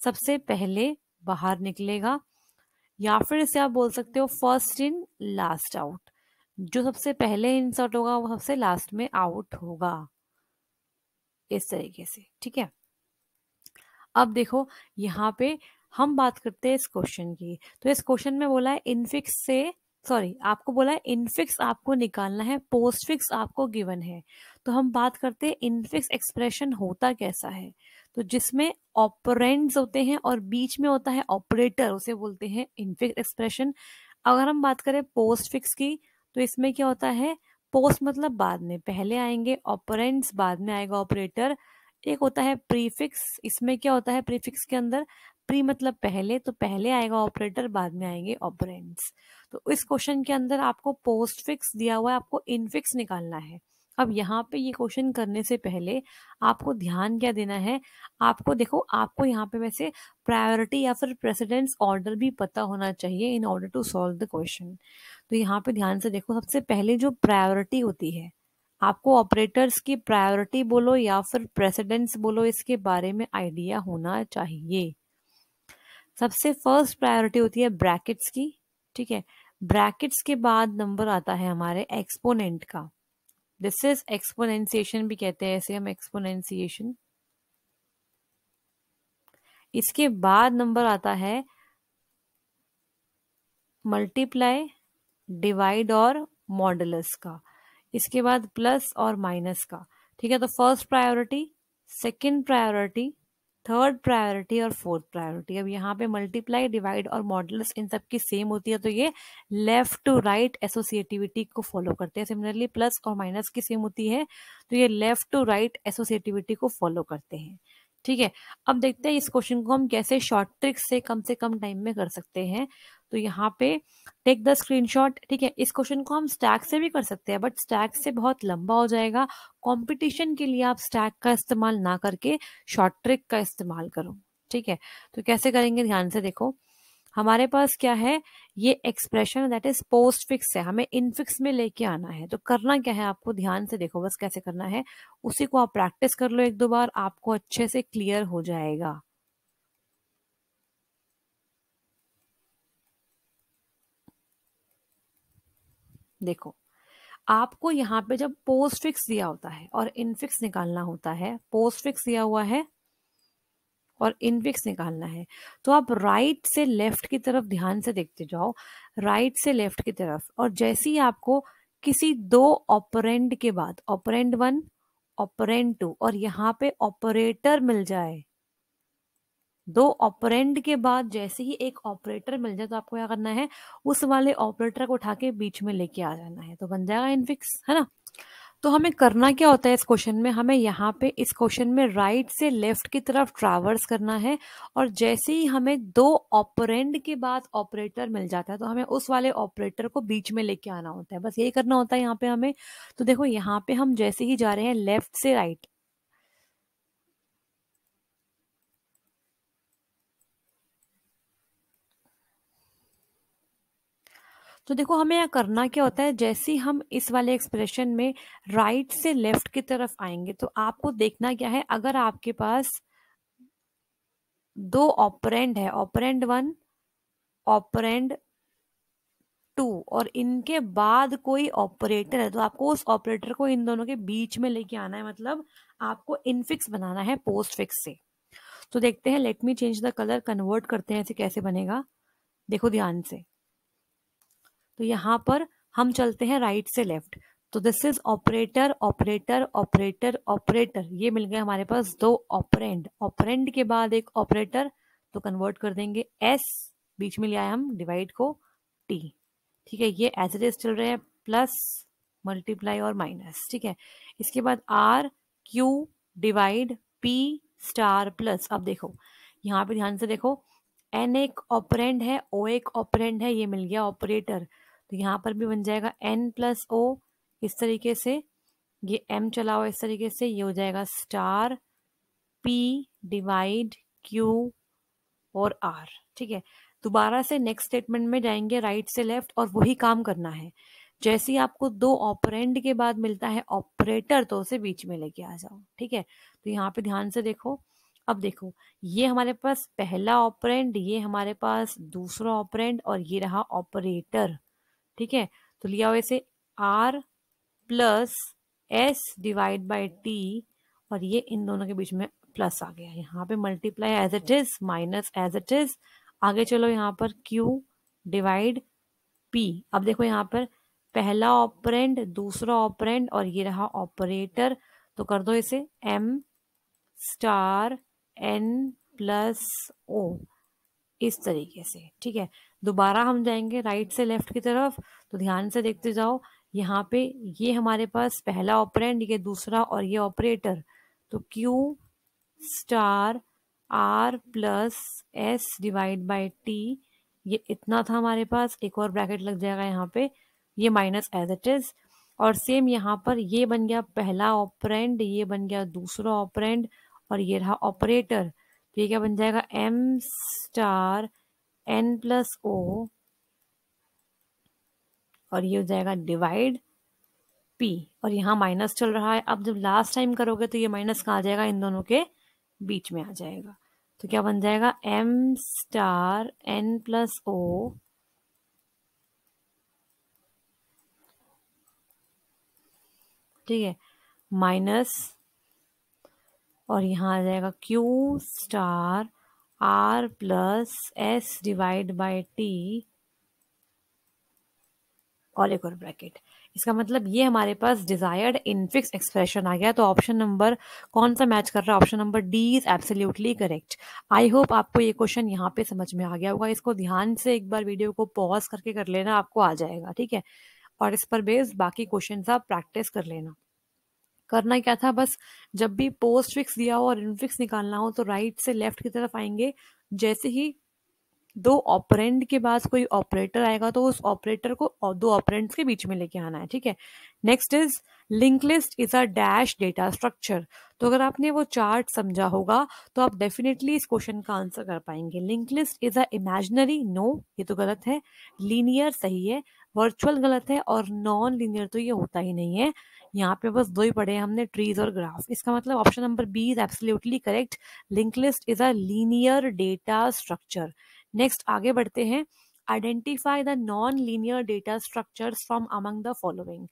सबसे पहले बाहर निकलेगा या फिर इसे आप बोल सकते हो फर्स्ट इन लास्ट आउट जो सबसे पहले इंसर्ट होगा वो सबसे लास्ट में आउट होगा इस तरीके से ठीक है अब देखो यहाँ पे हम बात करते हैं इस क्वेश्चन की तो इस क्वेश्चन में बोला है इनफिक्स से सॉरी आपको बोला है इनफिक्स आपको निकालना है पोस्टफिक्स आपको गिवन है तो हम बात करते हैं इनफिक्स एक्सप्रेशन होता कैसा है तो जिसमें ऑपरेंड्स होते हैं और बीच में होता है ऑपरेटर उसे बोलते हैं इनफिक्स एक्सप्रेशन अगर हम बात करें पोस्ट फिक्स की तो इसमें क्या होता है पोस्ट मतलब बाद में पहले आएंगे ऑपरेंड्स बाद में आएगा ऑपरेटर एक होता है प्रीफिक्स इसमें क्या होता है प्रीफिक्स के अंदर प्री मतलब पहले तो पहले आएगा ऑपरेटर बाद में आएंगे ऑपरेंट्स तो इस क्वेश्चन के अंदर आपको पोस्ट फिक्स दिया हुआ है आपको इनफिक्स निकालना है अब यहाँ पे ये क्वेश्चन करने से पहले आपको ध्यान क्या देना है आपको देखो आपको यहाँ पे वैसे प्रायोरिटी या फिर प्रेसिडेंस ऑर्डर भी पता होना चाहिए in order to solve the question तो यहाँ पे ध्यान से देखो सबसे पहले जो प्रायोरिटी होती है आपको ऑपरेटर्स की प्रायोरिटी बोलो या फिर प्रेसिडेंस बोलो इसके बारे में आइडिया होना चाहिए सबसे फर्स्ट प्रायोरिटी होती है ब्रैकेट्स की ठीक है ब्रैकेट्स के बाद नंबर आता है हमारे एक्सपोनेंट का दिस इज एक्सपोनेंसिएशन भी कहते हैं ऐसे हम एक्सपोनेंसिएशन इसके बाद नंबर आता है मल्टीप्लाई डिवाइड और मॉडलस का इसके बाद प्लस और माइनस का ठीक है तो first priority second priority third priority और फोर्थ प्रायोरिटी अब यहाँ पे मल्टीप्लाई डिवाइड और मॉडल्स इन सब की सेम होती है तो ये लेफ्ट टू राइट एसोसिएटिविटी को फॉलो करते हैं सिमिलरली प्लस और माइनस की सेम होती है तो ये लेफ्ट टू राइट एसोसिएटिविटी को फॉलो करते हैं ठीक है अब देखते हैं इस क्वेश्चन को हम कैसे शॉर्ट ट्रिक से कम से कम टाइम में कर सकते हैं तो यहाँ पे टेक द स्क्रीनशॉट ठीक है इस क्वेश्चन को हम स्टैक से भी कर सकते हैं बट स्टैक से बहुत लंबा हो जाएगा कंपटीशन के लिए आप स्टैक का इस्तेमाल ना करके शॉर्ट ट्रिक का इस्तेमाल करो ठीक है तो कैसे करेंगे ध्यान से देखो हमारे पास क्या है ये expression that is postfix है हमें इनफिक्स में लेके आना है तो करना क्या है आपको ध्यान से देखो बस कैसे करना है उसी को आप प्रैक्टिस कर लो एक दो बार आपको अच्छे से क्लियर हो जाएगा देखो आपको यहाँ पे जब पोस्ट फिक्स दिया होता है और इनफिक्स निकालना होता है पोस्ट फिक्स दिया हुआ है और इनफिक्स निकालना है तो आप राइट से लेफ्ट की तरफ ध्यान से देखते जाओ राइट से लेफ्ट की तरफ और जैसे ही आपको किसी दो ऑपरेंड के बाद ऑपरेंड वन ऑपरेंड टू और यहाँ पे ऑपरेटर मिल जाए दो ऑपरेंड के बाद जैसे ही एक ऑपरेटर मिल जाए तो आपको क्या करना है उस वाले ऑपरेटर को उठा के बीच में लेके आ जाना है तो बन जाएगा इनफिक्स है ना तो हमें करना क्या होता है इस क्वेश्चन में हमें यहाँ पे इस क्वेश्चन में राइट से लेफ्ट की तरफ ट्रावर्स करना है और जैसे ही हमें दो ऑपरेंड के बाद ऑपरेटर मिल जाता है तो हमें उस वाले ऑपरेटर को बीच में लेके आना होता है बस यही करना होता है यहाँ पे हमें तो देखो यहाँ पे हम जैसे ही जा रहे हैं लेफ्ट से राइट तो देखो हमें यहाँ करना क्या होता है जैसे हम इस वाले एक्सप्रेशन में राइट से लेफ्ट की तरफ आएंगे तो आपको देखना क्या है अगर आपके पास दो ऑपरेंड है ऑपरेंड वन ऑपरेंड टू और इनके बाद कोई ऑपरेटर है तो आपको उस ऑपरेटर को इन दोनों के बीच में लेके आना है मतलब आपको इनफिक्स बनाना है पोस्ट फिक्स से तो देखते हैं let me change the colour convert करते हैं ऐसे कैसे बनेगा देखो ध्यान से तो यहाँ पर हम चलते हैं राइट से लेफ्ट तो this is operator operator operator operator ये मिल गए हमारे पास दो ऑपरेंड ऑपरेंड के बाद एक ऑपरेटर तो कन्वर्ट कर देंगे एस बीच में लिया है हम डिवाइड को टी ठीक है ये एज इट इज चल रहे हैं प्लस मल्टीप्लाई और माइनस ठीक है इसके बाद R Q divide P star plus अब देखो यहाँ पे ध्यान से देखो एन एक ऑपरेंड है ओ एक ऑपरेंड है ये मिल गया ऑपरेटर तो यहाँ पर भी बन जाएगा एन प्लस ओ इस तरीके से ये एम चलाओ इस तरीके से ये हो जाएगा स्टार पी डिवाइड क्यू और आर ठीक है दोबारा से नेक्स्ट स्टेटमेंट में जाएंगे राइट से लेफ्ट और वही काम करना है जैसे ही आपको दो ऑपरेंड के बाद मिलता है ऑपरेटर तो उसे बीच में लेके आ जाओ ठीक है तो यहाँ पे ध्यान से देखो अब देखो ये हमारे पास पहला ऑपरेंड ये हमारे पास दूसरा ऑपरेंड और ये रहा ऑपरेटर ठीक है तो लिया हुआ इसे R plus S divide by T और ये इन दोनों के बीच में प्लस आ गया यहाँ पे multiply as it is minus as it is आगे चलो यहाँ पर क्यू डिवाइड पी अब देखो यहाँ पर पहला ऑपरेंड दूसरा ऑपरेंड और ये रहा ऑपरेटर तो कर दो इसे M star N plus O इस तरीके से ठीक है दोबारा हम जाएंगे राइट से लेफ्ट की तरफ तो ध्यान से देखते जाओ यहाँ पे ये हमारे पास पहला ऑपरेंड ये दूसरा और ये ऑपरेटर तो Q star R plus S divide by T ये इतना था हमारे पास एक और ब्रैकेट लग जाएगा यहाँ पे ये माइनस एज इट इज और सेम यहाँ पर ये बन गया पहला ऑपरेंड ये बन गया दूसरा ऑपरेंड और ये रहा ऑपरेटर ये क्या बन जाएगा M star N plus O और ये हो जाएगा डिवाइड पी और यहाँ माइनस चल रहा है अब जब लास्ट टाइम करोगे तो ये माइनस कहाँ आ जाएगा इन दोनों के बीच में आ जाएगा तो क्या बन जाएगा M star N plus O ठीक है माइनस और यहाँ आ जाएगा Q star R plus S divide by T और एक और ब्रैकेट इसका मतलब ये हमारे पास डिजायर्ड इनफिक्स एक्सप्रेशन आ गया तो ऑप्शन नंबर कौन सा मैच कर रहा है option number D is absolutely correct I hope आपको ये क्वेश्चन यहाँ पे समझ में आ गया होगा इसको ध्यान से एक बार वीडियो को पॉज करके कर लेना आपको आ जाएगा ठीक है और इस पर बेस्ड बाकी क्वेश्चन आप प्रैक्टिस कर लेना करना क्या था बस जब भी पोस्ट फिक्स दिया हो और इनफिक्स निकालना हो तो राइट से लेफ्ट की तरफ आएंगे जैसे ही दो ऑपरेंड के पास कोई ऑपरेटर आएगा तो उस ऑपरेटर को दो ऑपरेंट्स के बीच में लेके आना है ठीक है next is link list is a dash data structure तो अगर आपने वो चार्ट समझा होगा तो आप डेफिनेटली इस क्वेश्चन का आंसर कर पाएंगे link list is a imaginary no ये तो गलत है लीनियर सही है वर्चुअल गलत है और नॉन लीनियर तो ये होता ही नहीं है यहाँ पे बस दो ही पड़े हैं हमने ट्रीज और ग्राफ इसका मतलब option number B is absolutely correct link list is a linear data structure next आगे बढ़ते हैं identify the non linear data structure from among the following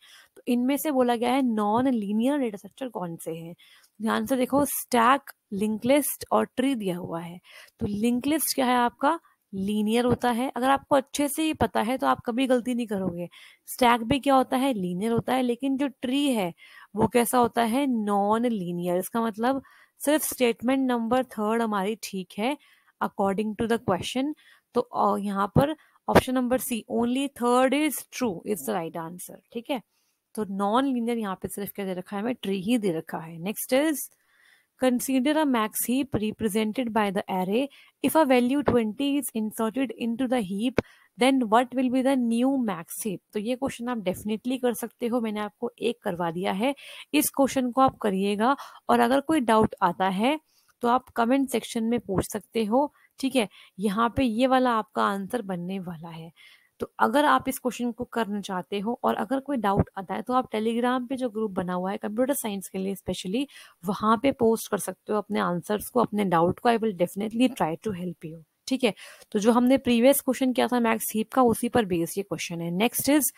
इनमें से बोला गया है नॉन लीनियर डेटा स्ट्रक्चर कौन से हैं ध्यान से देखो स्टैक लिंक लिस्ट और ट्री दिया हुआ है तो लिंक लिस्ट क्या है आपका लीनियर होता है अगर आपको अच्छे से ही पता है तो आप कभी गलती नहीं करोगे स्टैक भी क्या होता है लीनियर होता है लेकिन जो ट्री है वो कैसा होता है नॉन लीनियर इसका मतलब सिर्फ स्टेटमेंट नंबर थर्ड हमारी ठीक है अकॉर्डिंग टू द क्वेश्चन तो यहाँ पर option number C only third is true is the right answer ठीक है तो नॉन लीनियर यहाँ पे सिर्फ क्या दे रखा है हमें ट्री ही दे रखा है next is Consider a max heap represented by the array. If a value 20 is inserted into the heap, then what will be the new max heap तो ये क्वेश्चन आप डेफिनेटली कर सकते हो मैंने आपको एक करवा दिया है इस क्वेश्चन को आप करिएगा और अगर कोई डाउट आता है तो आप कमेंट सेक्शन में पूछ सकते हो ठीक है यहाँ पे ये वाला आपका आंसर बनने वाला है तो अगर आप इस क्वेश्चन को करना चाहते हो और अगर कोई डाउट आता है तो आप टेलीग्राम पे जो ग्रुप बना हुआ है कंप्यूटर साइंस के लिए स्पेशली वहाँ पे पोस्ट कर सकते हो अपने आंसर्स को अपने डाउट को I will definitely try to help you ठीक है तो जो हमने प्रीवियस क्वेश्चन किया था मैक्स हीप का उसी पर बेस ये क्वेश्चन है next is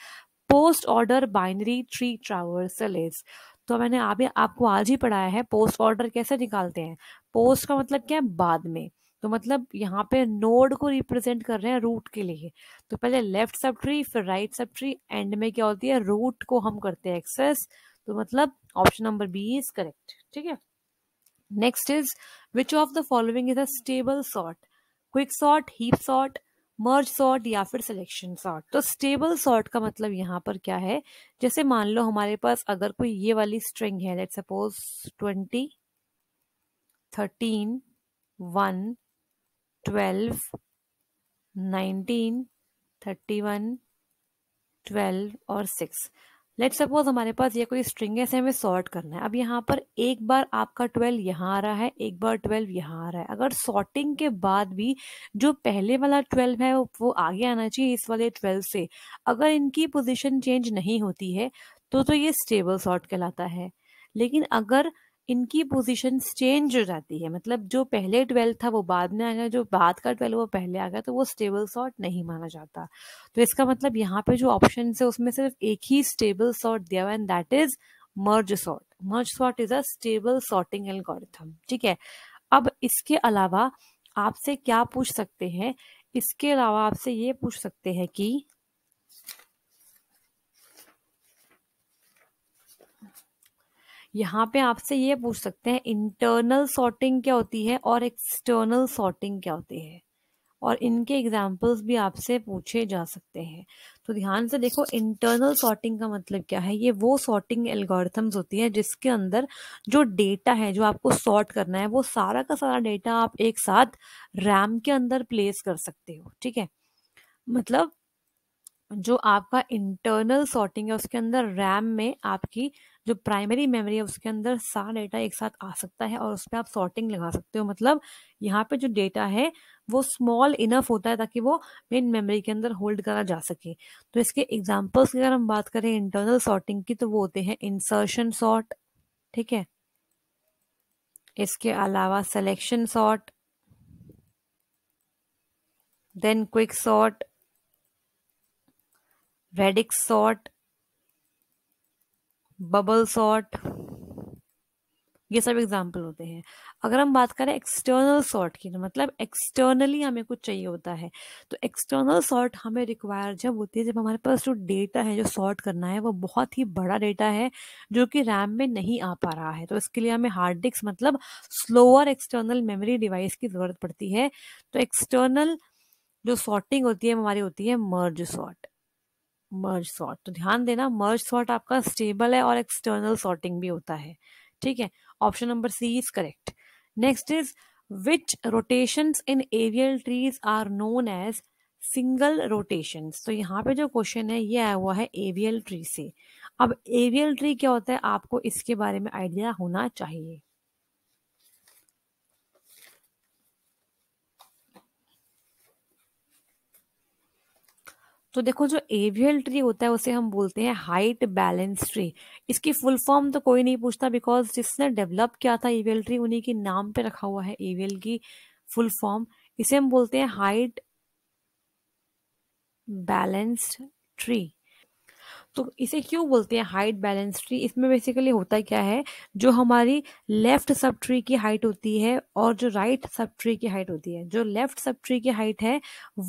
post order binary tree traversal is तो मैंने आपको आज ही पढ़ाया है पोस्ट ऑर्डर कैसे निकालते हैं पोस्ट का मतलब क्या है बाद में तो मतलब यहाँ पे नोड को रिप्रेजेंट कर रहे हैं रूट के लिए तो पहले लेफ्ट सब ट्री फिर राइट सब ट्री एंड में क्या होती है रूट को हम करते हैं एक्सेस तो मतलब option number B is correct ठीक है next is which of the following is a stable sort quick sort heap sort merge sort या फिर सिलेक्शन सॉर्ट तो स्टेबल सॉर्ट का मतलब यहाँ पर क्या है जैसे मान लो हमारे पास अगर कोई ये वाली स्ट्रिंग है let suppose twenty thirteen one twelve nineteen thirty one twelve और सिक्स लेट सपोज हमारे पास ये कोई स्ट्रिंग है इसे हमें सॉर्ट करना है अब यहाँ पर एक बार आपका ट्वेल्व यहाँ आ रहा है एक बार ट्वेल्व यहाँ आ रहा है अगर सॉर्टिंग के बाद भी जो पहले वाला ट्वेल्व है वो आगे आना चाहिए इस वाले ट्वेल्व से अगर इनकी पोजीशन चेंज नहीं होती है तो तो ये स्टेबल सॉर्ट कहलाता है लेकिन अगर इनकी पोजीशन चेंज हो जाती है मतलब जो पहले ट्वेल्व था वो बाद में आ गया जो बाद का ट्वेल्व वो पहले आ गया तो वो स्टेबल सॉर्ट नहीं माना जाता तो इसका मतलब यहाँ पे जो ऑप्शन है उसमें सिर्फ एक ही स्टेबल सॉर्ट दिया हुआ and that is merge sort merge sort is a stable sorting algorithm ठीक है अब इसके अलावा आपसे क्या पूछ सकते हैं इसके अलावा आपसे ये पूछ सकते हैं कि यहाँ पे आपसे ये पूछ सकते हैं इंटरनल सॉर्टिंग क्या होती है और एक्सटर्नल सॉर्टिंग क्या होती है और इनके एग्जाम्पल्स भी आपसे पूछे जा सकते हैं तो ध्यान से देखो इंटरनल सॉर्टिंग का मतलब क्या है ये वो सॉर्टिंग एल्गोरिथम्स होती है जिसके अंदर जो डेटा है जो आपको सॉर्ट करना है वो सारा का सारा डेटा आप एक साथ रैम के अंदर प्लेस कर सकते हो ठीक है मतलब जो आपका इंटरनल सॉर्टिंग है उसके अंदर रैम में आपकी जो प्राइमरी मेमोरी है उसके अंदर सारा डेटा एक साथ आ सकता है और उस पर आप सॉर्टिंग लगा सकते हो मतलब यहाँ पे जो डेटा है वो स्मॉल इनफ होता है ताकि वो मेन मेमोरी के अंदर होल्ड करा जा सके तो इसके एग्जाम्पल्स की अगर हम बात करें इंटरनल सॉर्टिंग की तो वो होते हैं इंसर्शन सॉर्ट ठीक है इसके अलावा selection sort then quick sort radix sort bubble sort ये सब एग्जाम्पल होते हैं अगर हम बात करें एक्सटर्नल सॉर्ट की तो मतलब एक्सटर्नली हमें कुछ चाहिए होता है तो एक्सटर्नल सॉर्ट हमें रिक्वायर जब होती है जब हमारे पास जो डेटा है जो सॉर्ट करना है वो बहुत ही बड़ा डेटा है जो कि रैम में नहीं आ पा रहा है तो इसके लिए हमें हार्ड डिस्क मतलब स्लोअर एक्सटर्नल मेमोरी डिवाइस की ज़रूरत पड़ती है तो एक्सटर्नल जो सॉर्टिंग होती है हमारी होती है मर्ज सॉर्ट मर्ज सॉर्ट तो ध्यान देना मर्ज सॉर्ट आपका स्टेबल है और एक्सटर्नल सॉर्टिंग भी होता है ठीक है option number C is correct next is which rotation in AVL trees are known as single rotation तो यहाँ पे जो क्वेश्चन है ये आया हुआ है एवियल ट्री से अब एवियल ट्री क्या होता है आपको इसके बारे में आइडिया होना चाहिए तो देखो जो एवियल ट्री होता है उसे हम बोलते हैं हाइट बैलेंस ट्री इसकी फुल फॉर्म तो कोई नहीं पूछता बिकॉज जिसने डेवलप किया था एवियल ट्री उन्हीं के नाम पे रखा हुआ है एवियल की फुल फॉर्म इसे हम बोलते हैं हाइट बैलेंस्ड ट्री तो इसे क्यों बोलते हैं हाइट बैलेंस ट्री इसमें बेसिकली होता क्या है जो हमारी लेफ्ट सब ट्री की हाइट होती है और जो राइट right सब ट्री की हाइट होती है जो लेफ्ट सब ट्री की हाइट है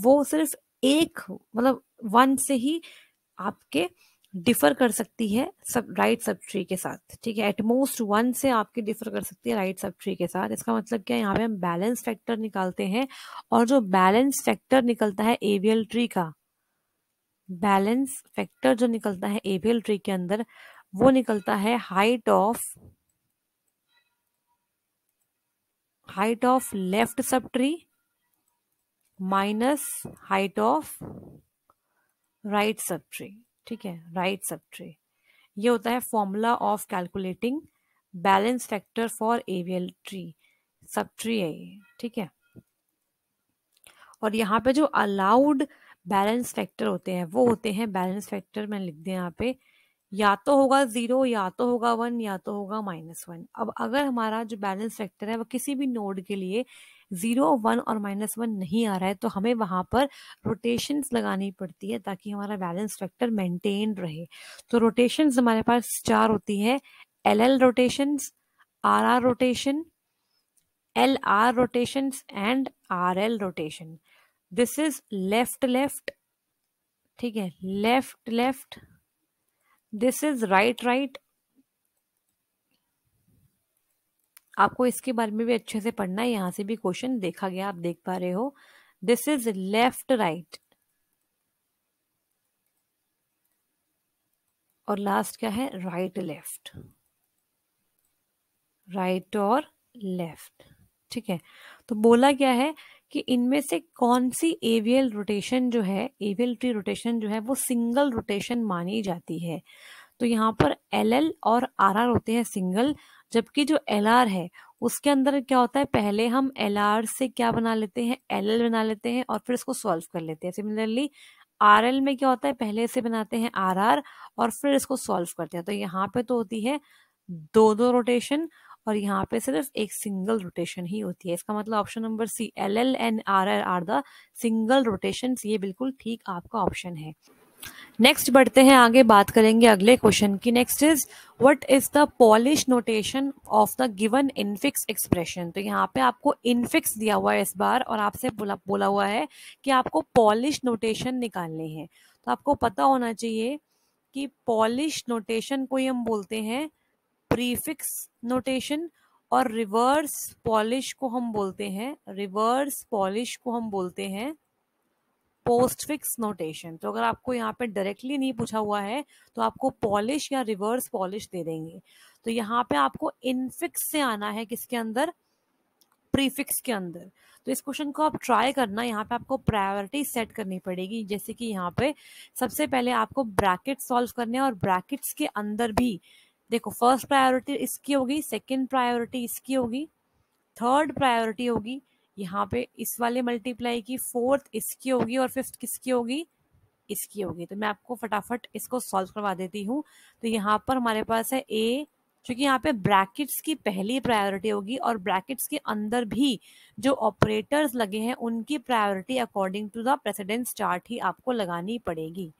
वो सिर्फ एक मतलब वन से ही आपके डिफर कर सकती है सब राइट सब ट्री के साथ ठीक है एटमोस्ट वन से आपके डिफर कर सकती है राइट सब ट्री के साथ इसका मतलब क्या है यहाँ पे हम बैलेंस फैक्टर निकालते हैं और जो बैलेंस फैक्टर निकलता है एवियल ट्री का बैलेंस फैक्टर जो निकलता है एवियल ट्री के अंदर वो निकलता है height of height of left सब subtree minus height of right सब ट्री ठीक है राइट सब ट्री ये होता है formula of calculating balance factor for AVL tree subtree है ये ठीक है और यहाँ पे जो अलाउड बैलेंस फैक्टर होते हैं वो होते हैं बैलेंस फैक्टर मैं लिख दिया यहाँ पे या तो होगा ज़ीरो या तो होगा वन या तो होगा माइनस वन अब अगर हमारा जो बैलेंस फैक्टर है वो किसी भी नोड के लिए ज़ीरो वन और माइनस वन नहीं आ रहा है तो हमें वहाँ पर रोटेशंस लगानी पड़ती है ताकि हमारा बैलेंस फैक्टर मेंटेन रहे तो रोटेशन हमारे पास चार होती है L L rotations R R rotation L R rotation and R L rotation this is left left ठीक है left left this is right right आपको इसके बारे में भी अच्छे से पढ़ना है यहाँ से भी क्वेश्चन देखा गया आप देख पा रहे हो दिस इज लेफ्ट राइट और लास्ट क्या है राइट लेफ्ट राइट और लेफ्ट ठीक है तो बोला क्या है कि इनमें से कौन सी एवियल रोटेशन जो है एवियल ट्री रोटेशन जो है वो सिंगल रोटेशन मानी जाती है तो यहाँ पर एल और आर होते हैं सिंगल जबकि जो एल है उसके अंदर क्या होता है पहले हम एल से क्या बना लेते हैं एल बना लेते हैं और फिर इसको सॉल्व कर लेते हैं सिमिलरली आर एल में क्या होता है पहले इसे बनाते हैं आर आर और फिर इसको सॉल्व करते हैं तो यहाँ पे तो होती है दो दो रोटेशन और यहाँ पे सिर्फ एक सिंगल रोटेशन ही होती है इसका मतलब option number C L L and R R are the single rotation ये बिल्कुल ठीक आपका ऑप्शन है नेक्स्ट बढ़ते हैं आगे बात करेंगे अगले क्वेश्चन की next is what is the Polish notation of the given infix expression तो यहाँ पे आपको इनफिक्स दिया हुआ है इस बार और आपसे बोला बोला हुआ है कि आपको पॉलिश नोटेशन निकालने हैं तो आपको पता होना चाहिए कि पॉलिश नोटेशन को ही हम बोलते हैं प्रीफिक्स नोटेशन और रिवर्स पॉलिश को हम बोलते हैं रिवर्स पॉलिश को हम बोलते हैं पोस्ट फिक्स नोटेशन तो अगर आपको यहाँ पे डायरेक्टली नहीं पूछा हुआ है तो आपको पॉलिश या रिवर्स पॉलिश दे देंगे तो यहाँ पे आपको इनफिक्स से आना है किसके अंदर प्रीफिक्स के अंदर तो इस क्वेश्चन को आप ट्राई करना यहाँ पे आपको प्रायोरिटी सेट करनी पड़ेगी जैसे कि यहाँ पे सबसे पहले आपको ब्रैकेट सॉल्व करने और ब्रैकेट्स के अंदर भी देखो फर्स्ट प्रायोरिटी इसकी होगी सेकेंड प्रायोरिटी इसकी होगी थर्ड प्रायोरिटी होगी यहाँ पे इस वाले मल्टीप्लाई की फोर्थ इसकी होगी और फिफ्थ किसकी होगी इसकी होगी तो मैं आपको फटाफट इसको सॉल्व करवा देती हूँ तो यहाँ पर हमारे पास है ए क्योंकि यहाँ पे ब्रैकेट्स की पहली प्रायोरिटी होगी और ब्रैकेट्स के अंदर भी जो ऑपरेटर्स लगे हैं उनकी priority according to the precedence chart ही आपको लगानी पड़ेगी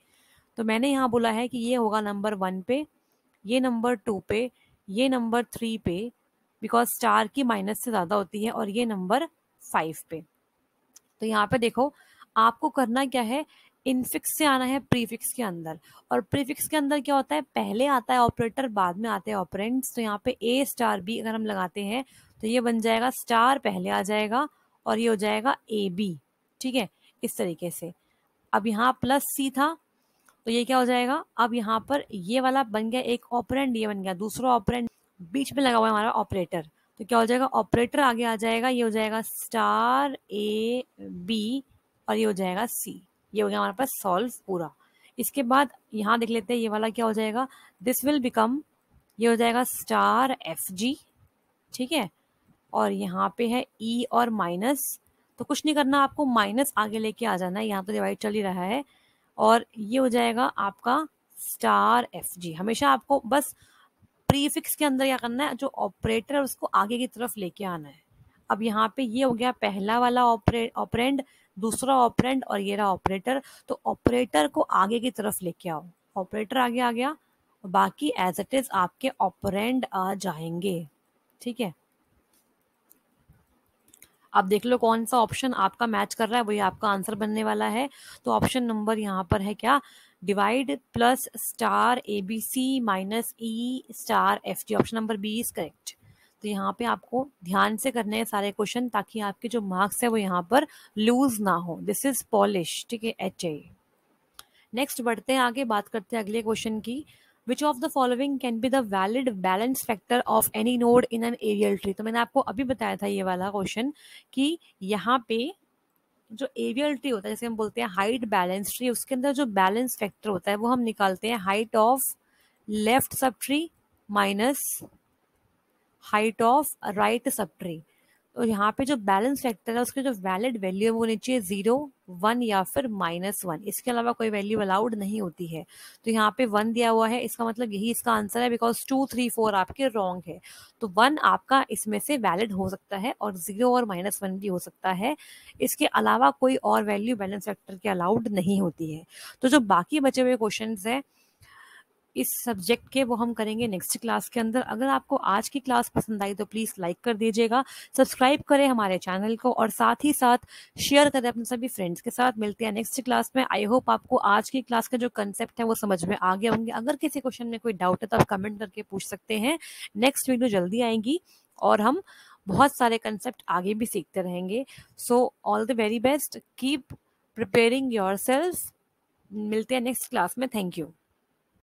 तो मैंने यहाँ बोला है कि ये होगा नंबर वन पे ये नंबर टू पे ये नंबर थ्री पे बिकॉज स्टार की माइनस से ज़्यादा होती है और ये नंबर फाइव पे तो यहाँ पे देखो आपको करना क्या है इनफिक्स से आना है प्रीफिक्स के अंदर और प्रीफिक्स के अंदर क्या होता है पहले आता है ऑपरेटर बाद में आते हैं ऑपरेंट्स तो यहाँ पे ए स्टार बी अगर हम लगाते हैं तो ये बन जाएगा स्टार पहले आ जाएगा और ये हो जाएगा ए बी ठीक है इस तरीके से अब यहाँ प्लस सी था तो ये क्या हो जाएगा अब यहाँ पर ये वाला बन गया एक ऑपरेंट ये बन गया दूसरा ऑपरेंट बीच में लगा हुआ है हमारा ऑपरेटर तो क्या हो जाएगा ऑपरेटर आगे आ जाएगा ये हो जाएगा स्टार ए बी और ये हो जाएगा सी ये हो गया हमारे पास सॉल्व पूरा इसके बाद यहाँ देख लेते हैं ये वाला क्या हो जाएगा दिस विल बिकम ये हो जाएगा स्टार एफ जी ठीक है और यहाँ पे है ई e और माइनस तो कुछ नहीं करना आपको माइनस आगे लेके आ जाना है यहाँ तो डिवाइड चल ही रहा है और ये हो जाएगा आपका स्टार एफ जी हमेशा आपको बस प्रीफिक्स के अंदर क्या करना है जो ऑपरेटर है उसको आगे की तरफ लेके आना है अब यहाँ पे ये हो गया पहला वाला ऑपरे ऑपरेंड दूसरा ऑपरेंड और ये रहा ऑपरेटर तो ऑपरेटर को आगे की तरफ लेके आओ ऑपरेटर आगे आ गया बाकी एज इट इज आपके ऑपरेंड आ जाएंगे ठीक है आप देख लो कौन सा ऑप्शन आपका मैच कर रहा है वही आपका आंसर बनने वाला है तो ऑप्शन नंबर यहाँ पर है क्या divide plus star A B C minus E star F G option number B is correct तो यहाँ पे आपको ध्यान से करने हैं सारे क्वेश्चन ताकि आपके जो मार्क्स है वो यहाँ पर लूज ना हो दिस इज पॉलिश ठीक है एच ए नेक्स्ट बढ़ते हैं आगे बात करते हैं अगले क्वेश्चन की which of the following can be the valid balance factor of any node in an aerial tree तो मैंने आपको अभी बताया था ये वाला क्वेश्चन कि यहाँ पे जो एवियल ट्री होता है जैसे हम बोलते हैं हाइट बैलेंस ट्री उसके अंदर जो बैलेंस फैक्टर होता है वो हम निकालते हैं हाइट ऑफ लेफ्ट सब subtree minus height of right सब ट्री और यहाँ पे जो बैलेंस फैक्टर है उसके जो वैलिड वैल्यू वो होनी चाहिए जीरो वन या फिर माइनस वन इसके अलावा कोई वैल्यू अलाउड नहीं होती है तो यहाँ पे वन दिया हुआ है इसका मतलब यही इसका आंसर है बिकॉज टू थ्री फोर आपके रॉन्ग है तो वन आपका इसमें से वैलिड हो सकता है और जीरो और माइनस वन भी हो सकता है इसके अलावा कोई और वैल्यू बैलेंस फैक्टर के अलाउड नहीं होती है तो जो बाकी बचे हुए क्वेश्चन है इस सब्जेक्ट के वो हम करेंगे नेक्स्ट क्लास के अंदर अगर आपको आज की क्लास पसंद आई तो प्लीज़ लाइक कर दीजिएगा सब्सक्राइब करें हमारे चैनल को और साथ ही साथ शेयर करें अपने सभी फ्रेंड्स के साथ मिलते हैं नेक्स्ट क्लास में आई होप आपको आज की क्लास का जो कंसेप्ट है वो समझ में आ गया होंगे अगर किसी क्वेश्चन में कोई डाउट है तो आप कमेंट करके पूछ सकते हैं नेक्स्ट वीडियो जल्दी आएंगी और हम बहुत सारे कंसेप्ट आगे भी सीखते रहेंगे so all the very best keep preparing yourself मिलते हैं नेक्स्ट क्लास में थैंक यू